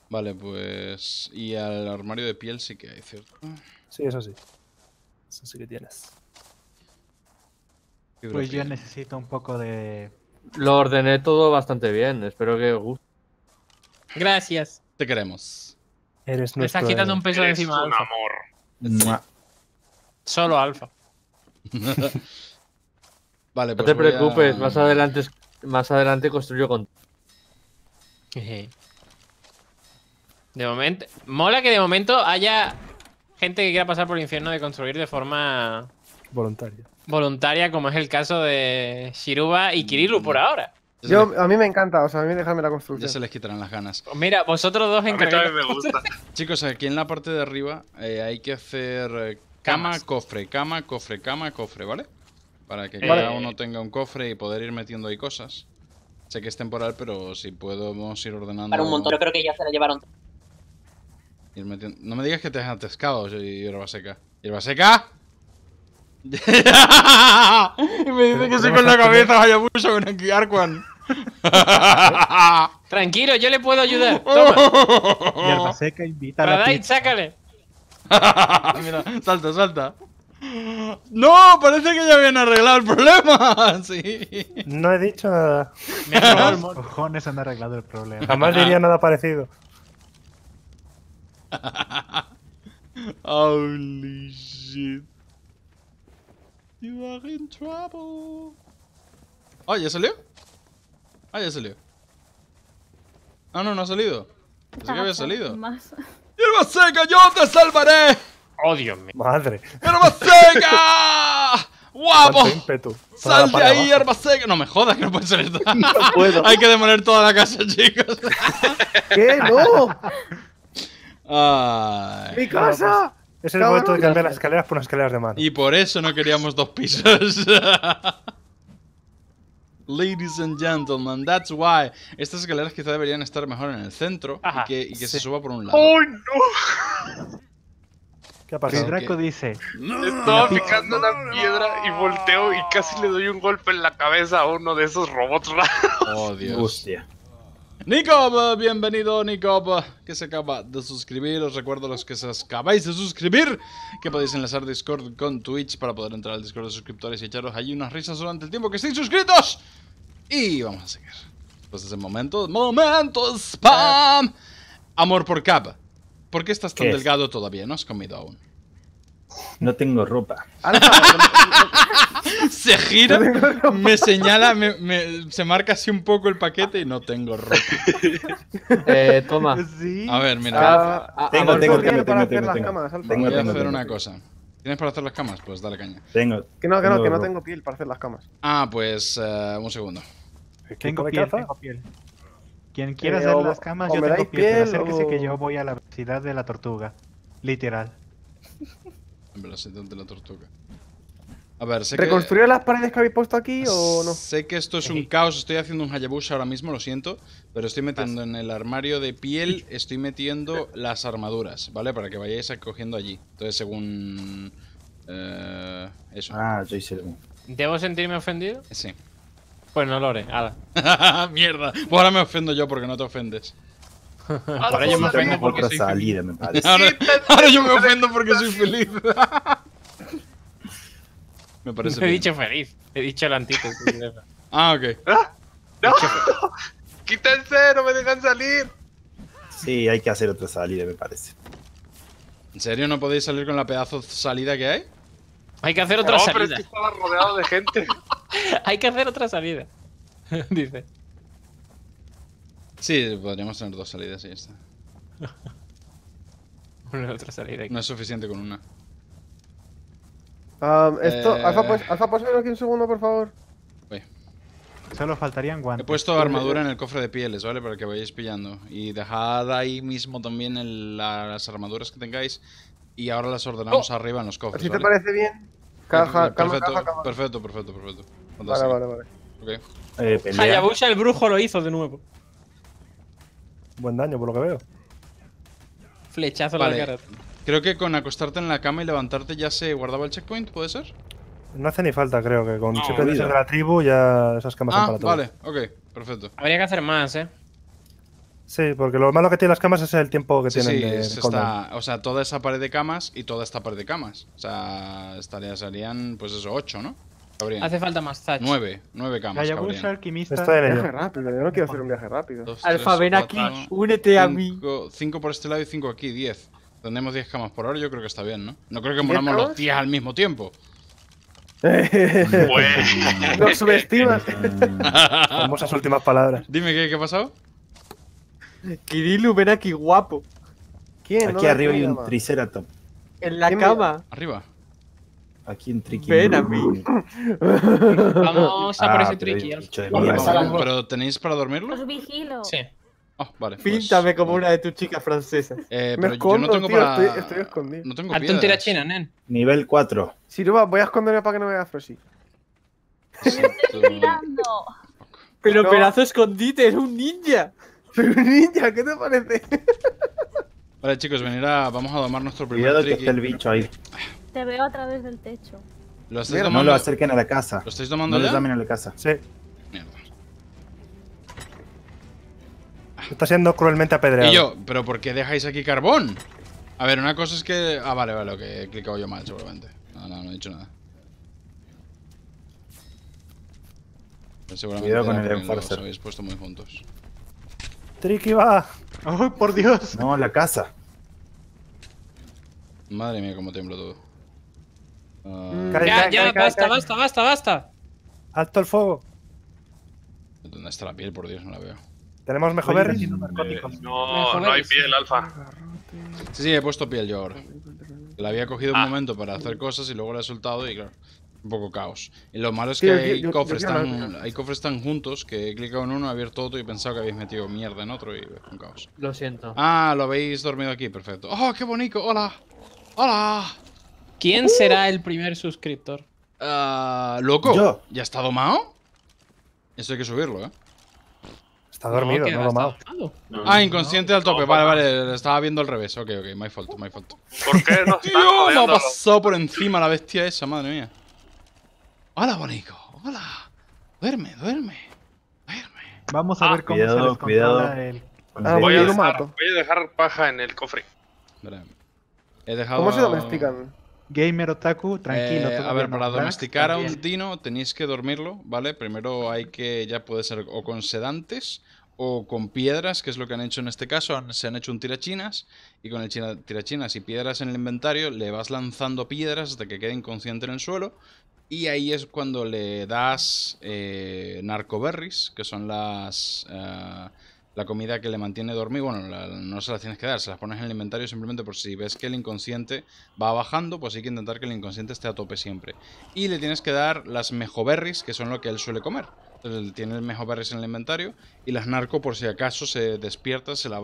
Vale, pues. Y al armario de piel sí que hay, ¿cierto? Sí, eso sí. Eso sí que tienes. Pues yo necesito un poco de lo ordené todo bastante bien, espero que os guste. Gracias. Te queremos. Eres Me estás quitando un peso encima. amor. Solo alfa. vale, no pues te preocupes, más adelante más adelante construyo con. De momento. Mola que de momento haya gente que quiera pasar por el infierno de construir de forma. voluntaria voluntaria, como es el caso de Shiruba y Kiriru, por mm. ahora. Yo, a mí me encanta, o sea, a mí dejarme la construcción. Ya se les quitarán las ganas. Pues mira, vosotros dos en me Chicos, aquí en la parte de arriba eh, hay que hacer eh, cama, cofre, cama, cofre, cama, cofre, ¿vale? Para que cada uno tenga un cofre y poder ir metiendo ahí cosas. Sé que es temporal, pero si podemos ir ordenando. un montón, creo que ya se la llevaron. Ir metiendo... No me digas que te has atascado, hierba seca. ¡Hierba seca! y me dice que soy con la cabeza Hayabusa con aquí Arquan. Tranquilo, yo le puedo ayudar. Toma. seca, invita a la sácale. salta, salta. ¡No! Parece que ya habían arreglado el problema. Sí. No he dicho nada. Los cojones han arreglado el problema. Jamás ah. diría nada parecido. Holy shit. You are in trouble. Oh, ¿ya salió? Ah, ya salió. Ah, no, no ha salido. Así que había salido. seca, yo te salvaré! ¡Oh, Dios mío! ¡Madre! ¡Hierba seca! ¡Guapo! ¡Sal de ahí, hierba seca! No me jodas que no puede salir esto. no puedo. Hay que demoler toda la casa, chicos. ¿Qué? ¡No! ¡Mi casa! Es el momento de cambiar las escaleras por unas escaleras de mano. Y por eso no queríamos dos pisos. Ladies and gentlemen, that's why. Estas escaleras quizá deberían estar mejor en el centro y que, se suba por un lado. Ay ¡Oh, no! ¿Qué ha Draco dice... No, estaba picando una piedra y volteo y casi le doy un golpe en la cabeza a uno de esos robots raros. Oh, Dios. Hostia. Nico, bienvenido Nico, que se acaba de suscribir. Os recuerdo a los que se acabáis de suscribir que podéis enlazar Discord con Twitch para poder entrar al Discord de suscriptores y echaros ahí unas risas durante el tiempo que estéis suscritos. Y vamos a seguir. Pues el momento, momento spam. Amor por Cap. ¿Por qué estás tan delgado todavía? No has comido aún. No tengo ropa. Ah, se gira, me señala, me, se marca así un poco el paquete y no tengo ropa. Eh, toma. A ver, mira. Ah, ah, tengo, tengo, tengo, tengo, para tengo, hacer las camas tengo. Voy a hacer una cosa. ¿Tienes para hacer las camas? Pues dale caña. Tengo. Que no, que no, que no tengo piel para hacer las camas. Ah, pues eh, un segundo. Tengo piel, tengo piel. Quien quiera eh, hacer las camas, yo tengo piel. piel que yo voy a la velocidad de la tortuga. Literal. Reconstruir A ver, las paredes que habéis puesto aquí o no? Sé que esto es un caos, estoy haciendo un hayabush ahora mismo, lo siento, pero estoy metiendo en el armario de piel, estoy metiendo las armaduras, ¿vale? Para que vayáis cogiendo allí. Entonces, según... Eh, eso. Ah, estoy ¿Debo sentirme ofendido? Sí. Pues no lo haré, Mierda, pues ahora me ofendo yo porque no te ofendes. Ahora yo me ofendo porque soy yo me ofendo porque soy feliz. me parece he dicho feliz, he dicho el antito. ah, ok. ¿Ah? ¡No! ¡Quítense! ¡No me dejan salir! Sí, hay que hacer otra salida, me parece. ¿En serio no podéis salir con la pedazo salida que hay? Hay que hacer otra no, salida. Pero es que estaba rodeado de gente. hay que hacer otra salida. Dice. Sí, podríamos tener dos salidas y ya está. una otra salida. Aquí. No es suficiente con una. Um, esto, eh, Alfa, pues, Alfa, pues, aquí un segundo, por favor? Voy. Solo faltarían guantes. He puesto armadura en el cofre de pieles, ¿vale? Para que vayáis pillando. Y dejad ahí mismo también las armaduras que tengáis. Y ahora las ordenamos oh, arriba en los cofres. Si ti te parece bien, caja, perfecto, perfecto, perfecto, perfecto, Vale, vale, vale. Ok. Eh, Hayabusa el brujo lo hizo de nuevo. Buen daño, por lo que veo. Flechazo vale. la Creo que con acostarte en la cama y levantarte ya se guardaba el checkpoint, ¿puede ser? No hace ni falta, creo que con no, ah, la tribu ya esas camas ah, para todo todo. Vale, ok, perfecto. Habría que hacer más, ¿eh? Sí, porque lo malo que tienen las camas es el tiempo que tienen de O sea, toda esa pared de camas y toda esta pared de camas. O sea, estaría, pues eso, ocho ¿no? Hace falta más Zach. Nueve, nueve camas. Hayabusa, alquimista. Está en Viaje rápido, yo no quiero hacer un viaje rápido. Alfa, ven aquí, únete a mí. Cinco por este lado y cinco aquí, diez. Tenemos diez camas por ahora, yo creo que está bien, ¿no? No creo que moramos los diez al mismo tiempo. bueno. vamos subestimas. Famosas últimas palabras. Dime, ¿qué, ha pasado? Kirilu, ven aquí, guapo. ¿Quién? Aquí arriba hay un triceratops En la cama. Arriba aquí en Tricky. Ven a mí. Vamos a por ah, ese Tricky. ¿Pero tenéis para dormirlo? Os pues vigilo. Sí. Oh, vale, pues. Píntame como una de tus chicas francesas. Eh, pero Me escondo, no tengo para... estoy, estoy, escondido. No tengo problema. china, nen. Nivel 4. Si no, voy a esconderme para que no me veas Frosy. Pero pedazo escondite, eres un ninja. Pero un ninja, ¿qué te parece? vale, chicos, venir a... vamos a domar nuestro primer Cuidado que está el bicho ahí. Te veo a través del techo. No lo acerquen a la casa. ¿Lo estáis tomando No les lo a la casa. Sí. Mierda. Está siendo cruelmente apedreado. yo, ¿pero por qué dejáis aquí carbón? A ver, una cosa es que... Ah, vale, vale, que he clicado yo mal seguramente. No, no, no he dicho nada. seguramente Cuidado con el enforcer. habéis puesto muy juntos. Triki va. ¡Ay, por Dios! No, la casa. Madre mía, cómo tiemblo todo. Ah. ya, ya, basta, basta, basta, basta. Alto el fuego. ¿Dónde está la piel? Por Dios, no la veo. ¿Tenemos mejor ver. no, eh, no hay piel, alfa. Sí, sí, he puesto piel yo ahora. La había cogido un ah. momento para hacer cosas y luego la he soltado y claro, un poco caos. Y lo malo es que hay, cofres tan, hay cofres tan juntos que he clicado en uno, he abierto otro y he pensado que habéis metido mierda en otro y un caos. Lo siento. Ah, lo habéis dormido aquí, perfecto. ¡Oh, qué bonito! ¡Hola! ¡Hola! ¿Quién uh. será el primer suscriptor? Ah. loco, Yo. ¿ya está domado? Eso hay que subirlo, ¿eh? Está dormido, no, no domado. ah, inconsciente al tope. Vale, vale, estaba viendo al revés. Ok, ok, my fault, my fault. ¿Por qué no Tío, me ha pasado por encima la bestia esa, madre mía. Hola, bonito. Hola. Duerme, duerme. Duerme. Vamos a ah, ver cómo se les cuidado. Ah, voy, a dejar, paja en el cofre. Espera. He dejado... ¿Cómo se domestican? Gamer Otaku, tranquilo. Eh, a ver, para domesticar a un dino tenéis que dormirlo, ¿vale? Primero hay que, ya puede ser o con sedantes o con piedras, que es lo que han hecho en este caso. se han hecho un tirachinas y con el tirachinas y piedras en el inventario le vas lanzando piedras hasta que quede inconsciente en el suelo. Y ahí es cuando le das eh, narcoberries, que son las... Eh, la comida que le mantiene dormido, bueno, no se las tienes que dar, se las pones en el inventario simplemente por si ves que el inconsciente va bajando, pues hay que intentar que el inconsciente esté a tope siempre. Y le tienes que dar las mejoberries, que son lo que él suele comer. Entonces él tiene el mejoberries en el inventario y las narco por si acaso se despierta, se, la,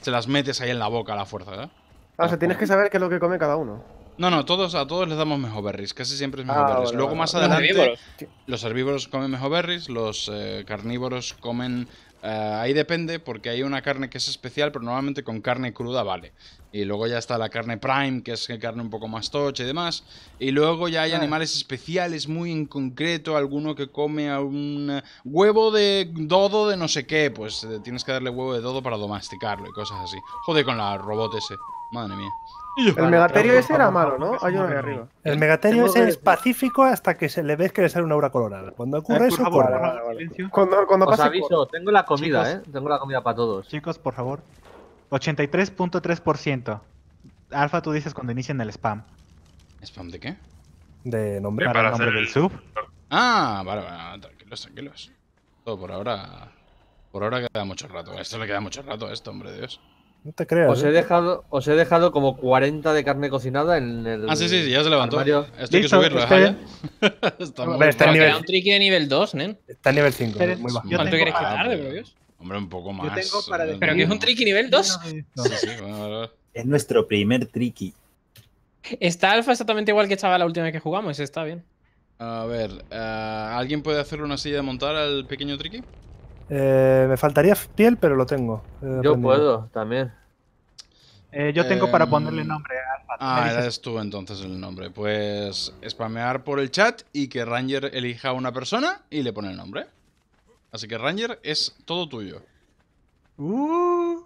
se, las metes ahí en la boca a la fuerza, ¿verdad? ¿eh? Ah, o sea, tienes que saber qué es lo que come cada uno. No, no, todos, a todos les damos mejoberries, casi siempre es ah, mejoberries. Luego más adelante los herbívoros, los herbívoros comen mejoberries, los eh, carnívoros comen eh, ahí depende porque hay una carne que es especial, pero normalmente con carne cruda vale. Y luego ya está la carne prime, que es carne un poco más tocha y demás. Y luego ya hay animales especiales, muy en concreto, alguno que come a un eh, huevo de dodo de no sé qué. Pues eh, tienes que darle huevo de dodo para domesticarlo y cosas así. Joder con la robot ese. Madre mía. El megaterio ese era malo, ¿no? Hay uno arriba. El megaterio ese es pacífico hasta que se le ves que le sale una aura colorada. Cuando eh, ocurre pues eso, favor, Cuando, Os aviso, tengo la comida, ¿eh? Tengo la comida para todos. Chicos, por favor, 83.3%. Alfa, tú dices cuando inician el spam. ¿Spam de qué? De nombre. del sub. Ah, vale, vale, tranquilos, tranquilos. Todo por ahora. Por ahora queda mucho rato. Esto le queda mucho rato a esto, hombre Dios. No te creas. Os he, ¿eh? dejado, os he dejado como 40 de carne cocinada en el. Ah, sí, sí, ya se levantó. Esto hay que subirlo, Está muy nivel... un nivel 2, nen. Está en nivel 5. Muy bajo. ¿Cuánto quieres que tarde, por Dios? Hombre, un poco más. Pero que es un tricky nivel 2. es nuestro primer tricky. Está alfa exactamente igual que estaba la última que jugamos, está bien. A ver, eh, ¿alguien puede hacer una silla de montar al pequeño tricky? Eh, me faltaría piel, pero lo tengo. yo puedo también. Eh, yo tengo para ponerle em, nombre a Ah, eres tú entonces el nombre. Pues spamear por el chat y que Ranger elija una persona y le pone el nombre. Así que Ranger es todo tuyo. Uh.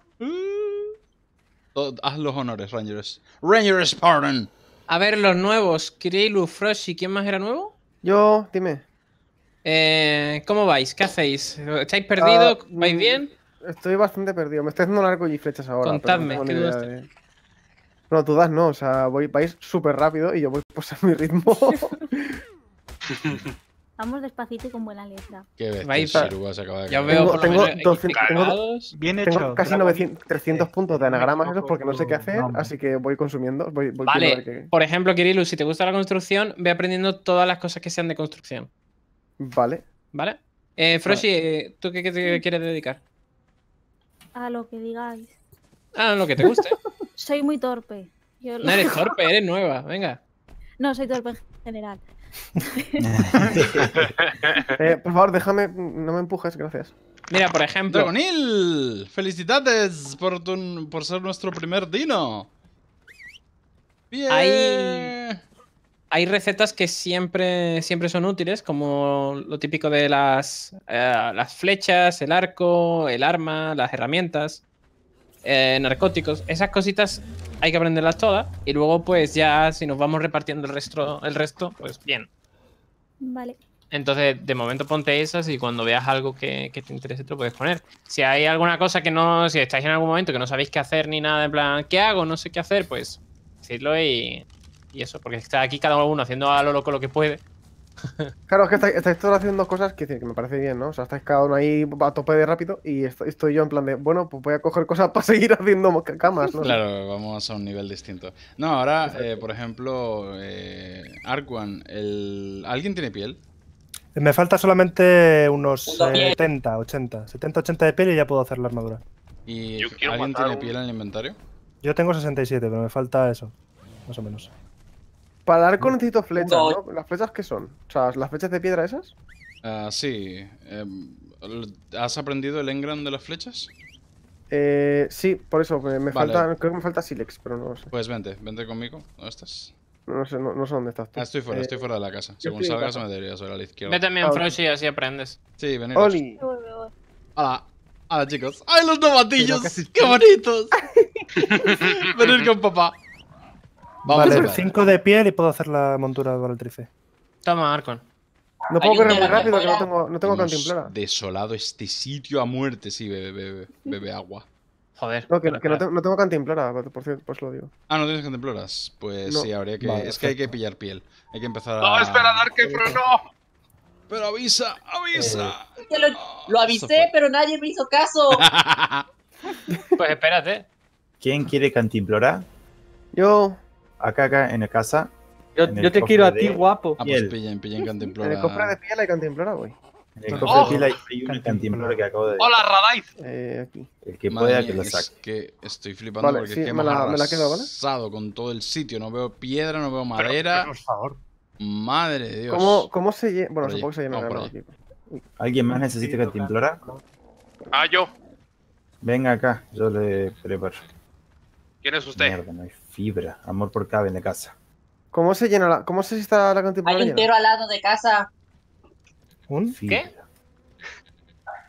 haz los honores, Rangers. Rangers, pardon. A ver, los nuevos. Kirilu, y ¿quién más era nuevo? Yo, dime. Eh, ¿Cómo vais? ¿Qué hacéis? ¿Estáis ah, perdidos? ¿Vais mm, bien? Estoy bastante perdido. Me estoy haciendo largo y flechas ahora. Contadme, no ¿qué dudas No, tú no. O sea, voy, vais súper rápido y yo voy a pasar mi ritmo. Vamos despacito y con buena letra. Qué bestia, Ya veo tengo, casi 300 eh, puntos de anagramas esos porque no sé qué hacer, así que voy consumiendo. Voy, vale, por ejemplo, Kirilu, si te gusta la construcción, ve aprendiendo todas las cosas que sean de construcción. Vale. ¿Vale? Eh, Froshi, eh, ¿tú qué, te quieres dedicar? A lo que digáis. A ah, lo que te guste. soy muy torpe. No eres torpe, eres nueva, venga. No, soy torpe en general. Eh, por favor, déjame, no me empujes, gracias. Mira, por ejemplo. Dragonil, felicidades por, por ser nuestro primer dino. Bien. Hay, recetas que siempre, siempre son útiles, como lo típico de las, eh, las flechas, el arco, el arma, las herramientas. Eh, narcóticos. Esas cositas hay que aprenderlas todas y luego pues ya si nos vamos repartiendo el resto, el resto pues bien. Vale. Entonces, de momento ponte esas y cuando veas algo que, te interese te lo puedes poner. Si hay alguna cosa que no, si estáis en algún momento que no sabéis qué hacer ni nada, en plan, ¿qué hago? No sé qué hacer, pues decidlo y, y eso, porque está aquí cada uno haciendo a lo loco lo que puede. Claro, es que estáis, todos haciendo cosas que, me parece bien, ¿no? O sea, estáis cada uno ahí a tope de rápido y estoy, yo en plan de, bueno, pues voy a coger cosas para seguir haciendo camas, ¿no? Claro, vamos a un nivel distinto. No, ahora, eh, por ejemplo, eh, el... ¿alguien tiene piel? Me falta solamente unos 70, 80. 70, 80 de piel y ya puedo hacer la armadura. ¿Y alguien tiene piel en el inventario? Yo tengo 67, pero me falta eso, más o menos. Para dar con necesito flechas, ¿no? ¿Las flechas qué son? O sea, ¿las flechas de piedra esas? Ah, sí. Em, ¿Has aprendido el engram de las flechas? Eh, sí, por eso. Me, falta, creo que me falta Silex, pero no lo sé. Pues vente, vente conmigo. ¿Dónde estás? No sé, no, sé dónde estás ah, estoy fuera, eh, estoy fuera de la casa. Según salgas se me deberías ver a la izquierda. Vete también, ah, Froshi, así aprendes. Sí, venid. Hola. Hola chicos. ¡Ay, los novatillos! ¡Qué bonitos! venid con papá. Vamos vale, 5 de piel y puedo hacer la montura de Valtrice. Toma, Arcon. No puedo correr muy rápido, que no tengo, no tengo cantimplora. Desolado este sitio a muerte, sí, bebe, bebe, bebe agua. Joder. No, que, no, tengo, no, cantimplora, por cierto, pues lo digo. Ah, ¿no tienes cantimploras? Pues sí, habría que... es que hay que pillar piel. Hay que empezar a... ¡No, espera, Dark pero no! ¡Pero avisa, avisa! Eh, lo, ah, lo, avisé, pero nadie me hizo caso. pues espérate. ¿Quién quiere cantimplora? Yo acá, acá en la casa. Yo, te quiero a ti, guapo. Ah, pues pilla, pilla en Cantimplora. En el cofre de piel hay Cantimplora, güey. En el cofre de piel hay, Cantimplora que acabo de... ¡Hola, Radaiz! Eh, aquí. El que pueda que lo saque. Es que estoy flipando porque me la, me la quedo, con todo el sitio. No veo piedra, no veo madera. por favor. Madre de Dios. ¿Cómo, cómo se llena? Bueno, supongo que se llena ¿Alguien más necesita Cantimplora? Ah, yo. Venga acá, yo le preparo. ¿Quién es usted? fibra. Amor por caben de casa. ¿Cómo se llena la, cómo se está la cantina? Hay un petero al lado de casa. ¿Un? ¿Qué?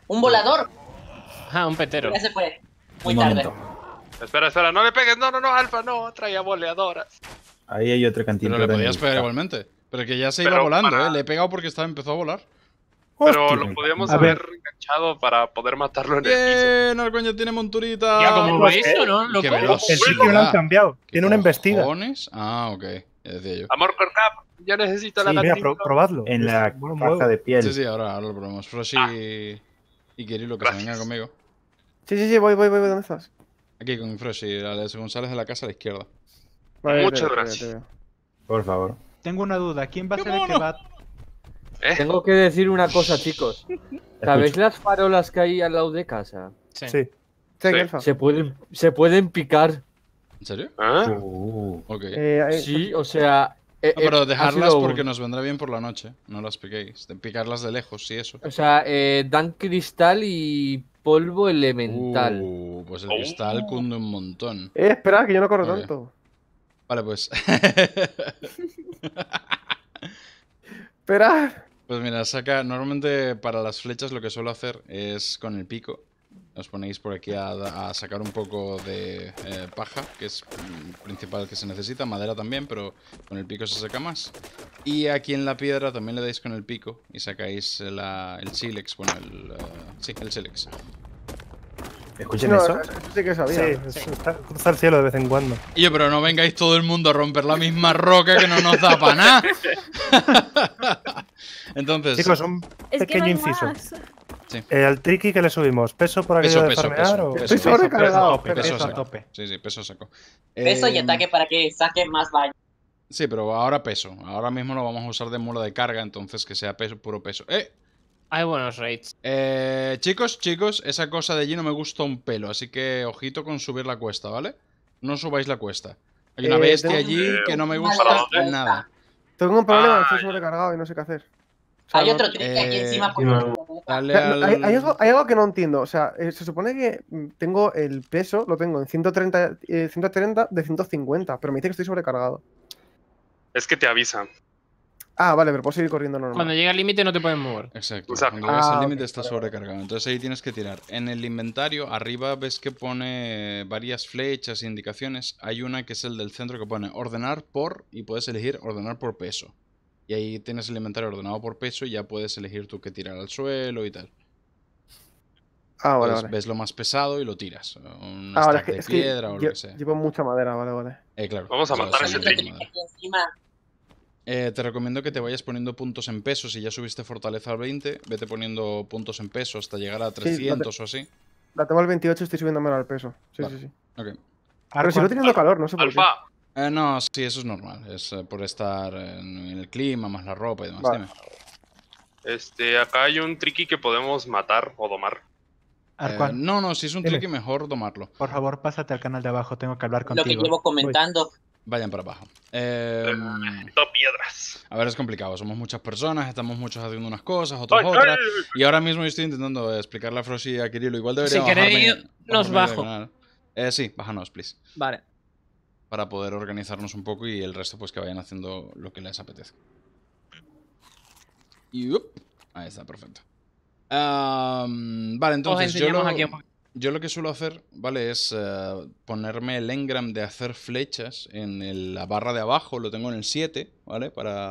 Un volador. Ah, un petero. Ya se fue. Muy tarde. Espera, espera, no le pegues, no, no, no, Alfa, no, traía boleadoras. Ahí hay otra cantidad. Pero le podías pegar igualmente. Pero que ya se iba volando, ¿eh? Le he pegado porque estaba, empezó a volar. Pero lo podíamos haber enganchado para poder matarlo en el piso. Bien, coño! tiene monturita. Ya, como lo ¿no? Lo el sitio lo han cambiado. Tiene una embestida. Cojones? Ah, ok. Ya decía yo. Amor Corcap, ya necesita la mira, En la bueno, caja de piel. Sí, sí, ahora, lo probamos. Froshi ah. y lo que conmigo. Sí, sí, sí, voy, voy, voy. ¿Dónde estás? Aquí con la Alex González de la casa a la izquierda. Muchas gracias. Por favor. Tengo una duda. ¿Quién va a ser el que va eh. Tengo que decir una cosa, chicos. ¿Sabéis las farolas que hay al lado de casa? Sí. Se, pueden, se pueden picar. ¿En serio? ¿Ah? Uh. Eh, sí, o sea... pero dejarlas porque nos vendrá bien por la noche. No las piquéis. Picarlas de lejos, sí, eso. O sea, eh, dan cristal y polvo elemental. Uh, pues el oh. cristal cunde un montón. Eh, espera, que yo no corro tanto. Vale, pues. espera. Pues mira, saca. Normalmente para las flechas lo que suelo hacer es con el pico. Os ponéis por aquí a, sacar un poco de eh, paja, que es mm, principal que se necesita, madera también, pero con el pico se saca más. Y aquí en la piedra también le dais con el pico y sacáis el sílex, bueno, el, eh, sí, el ¿Escuchen eso? Sí, que sabía. Sí, el cielo de vez en cuando. Y yo, pero no vengáis todo el mundo a romper la misma roca que no nos da para nada. Entonces. Chicos, un pequeño inciso. Sí. Eh, triqui que le subimos, peso por aquello de farmear peso, Peso, peso, a tope. Sí, sí, peso saco. Peso y eh, ataque para que saque más daño. Sí, pero ahora peso. Ahora mismo lo vamos a usar de mula de carga, entonces que sea peso, puro peso. ¡Eh! Hay buenos raids. Eh, chicos, chicos, esa cosa de allí no me gusta un pelo, así que ojito con subir la cuesta, ¿vale? No subáis la cuesta. Hay una bestia allí que no me gusta nada. Tengo un problema, ah, estoy sobrecargado y no sé qué hacer. Hay otro aquí eh, encima. hay, algo, que no entiendo. O sea, eh, se supone que tengo el peso, lo tengo en 130, 130 eh, de 150, pero me dice que estoy sobrecargado. Es que te avisa. Ah, vale, pero puedo seguir corriendo normal. Cuando llega el límite no te puedes mover. Exacto. Cuando llegas ah, el límite está sobrecargado. Entonces ahí tienes que tirar. En el inventario, arriba ves que pone varias flechas e indicaciones. Hay una que es el del centro que pone ordenar por y puedes elegir ordenar por peso. Y ahí tienes el inventario ordenado por peso y ya puedes elegir tú qué tirar al suelo y tal. Ahora. Ves lo más pesado y lo tiras. Un ah, piedra o lo que sea. Llevo mucha madera, vale, vale. Eh, claro, Vamos a matar ese eh, te recomiendo que te vayas poniendo puntos en peso. Si ya subiste fortaleza al 20, vete poniendo puntos en peso hasta llegar a 300 o así. La tengo al 28, estoy subiendo menos al peso. Sí, sí, sí. Okay. Pero sigo teniendo calor, no sé por qué. Eh, no, sí, eso es normal. Es eh, por estar en, el clima, más la ropa y demás. Este, acá hay un triqui que podemos matar o domar. Eh, cual? no, no, si es un tricky mejor domarlo. Por favor, pásate al canal de abajo, tengo que hablar contigo. Lo que llevo comentando. Vayan para abajo. Em, Dos piedras. A ver, es complicado. Somos muchas personas, estamos muchos haciendo unas cosas, otras otras. Y ahora mismo yo estoy intentando explicarle a Frosty y a Kirilo. Igual debería Si queréis, nos bajo. sí, bájanos, please. Vale para poder organizarnos un poco y el resto pues que vayan haciendo lo que les apetezca. Y up, ahí está, perfecto. vale, entonces yo lo, yo lo, que suelo hacer, ¿vale? Es eh, ponerme el engram de hacer flechas en la barra de abajo, lo tengo en el 7, ¿vale? Para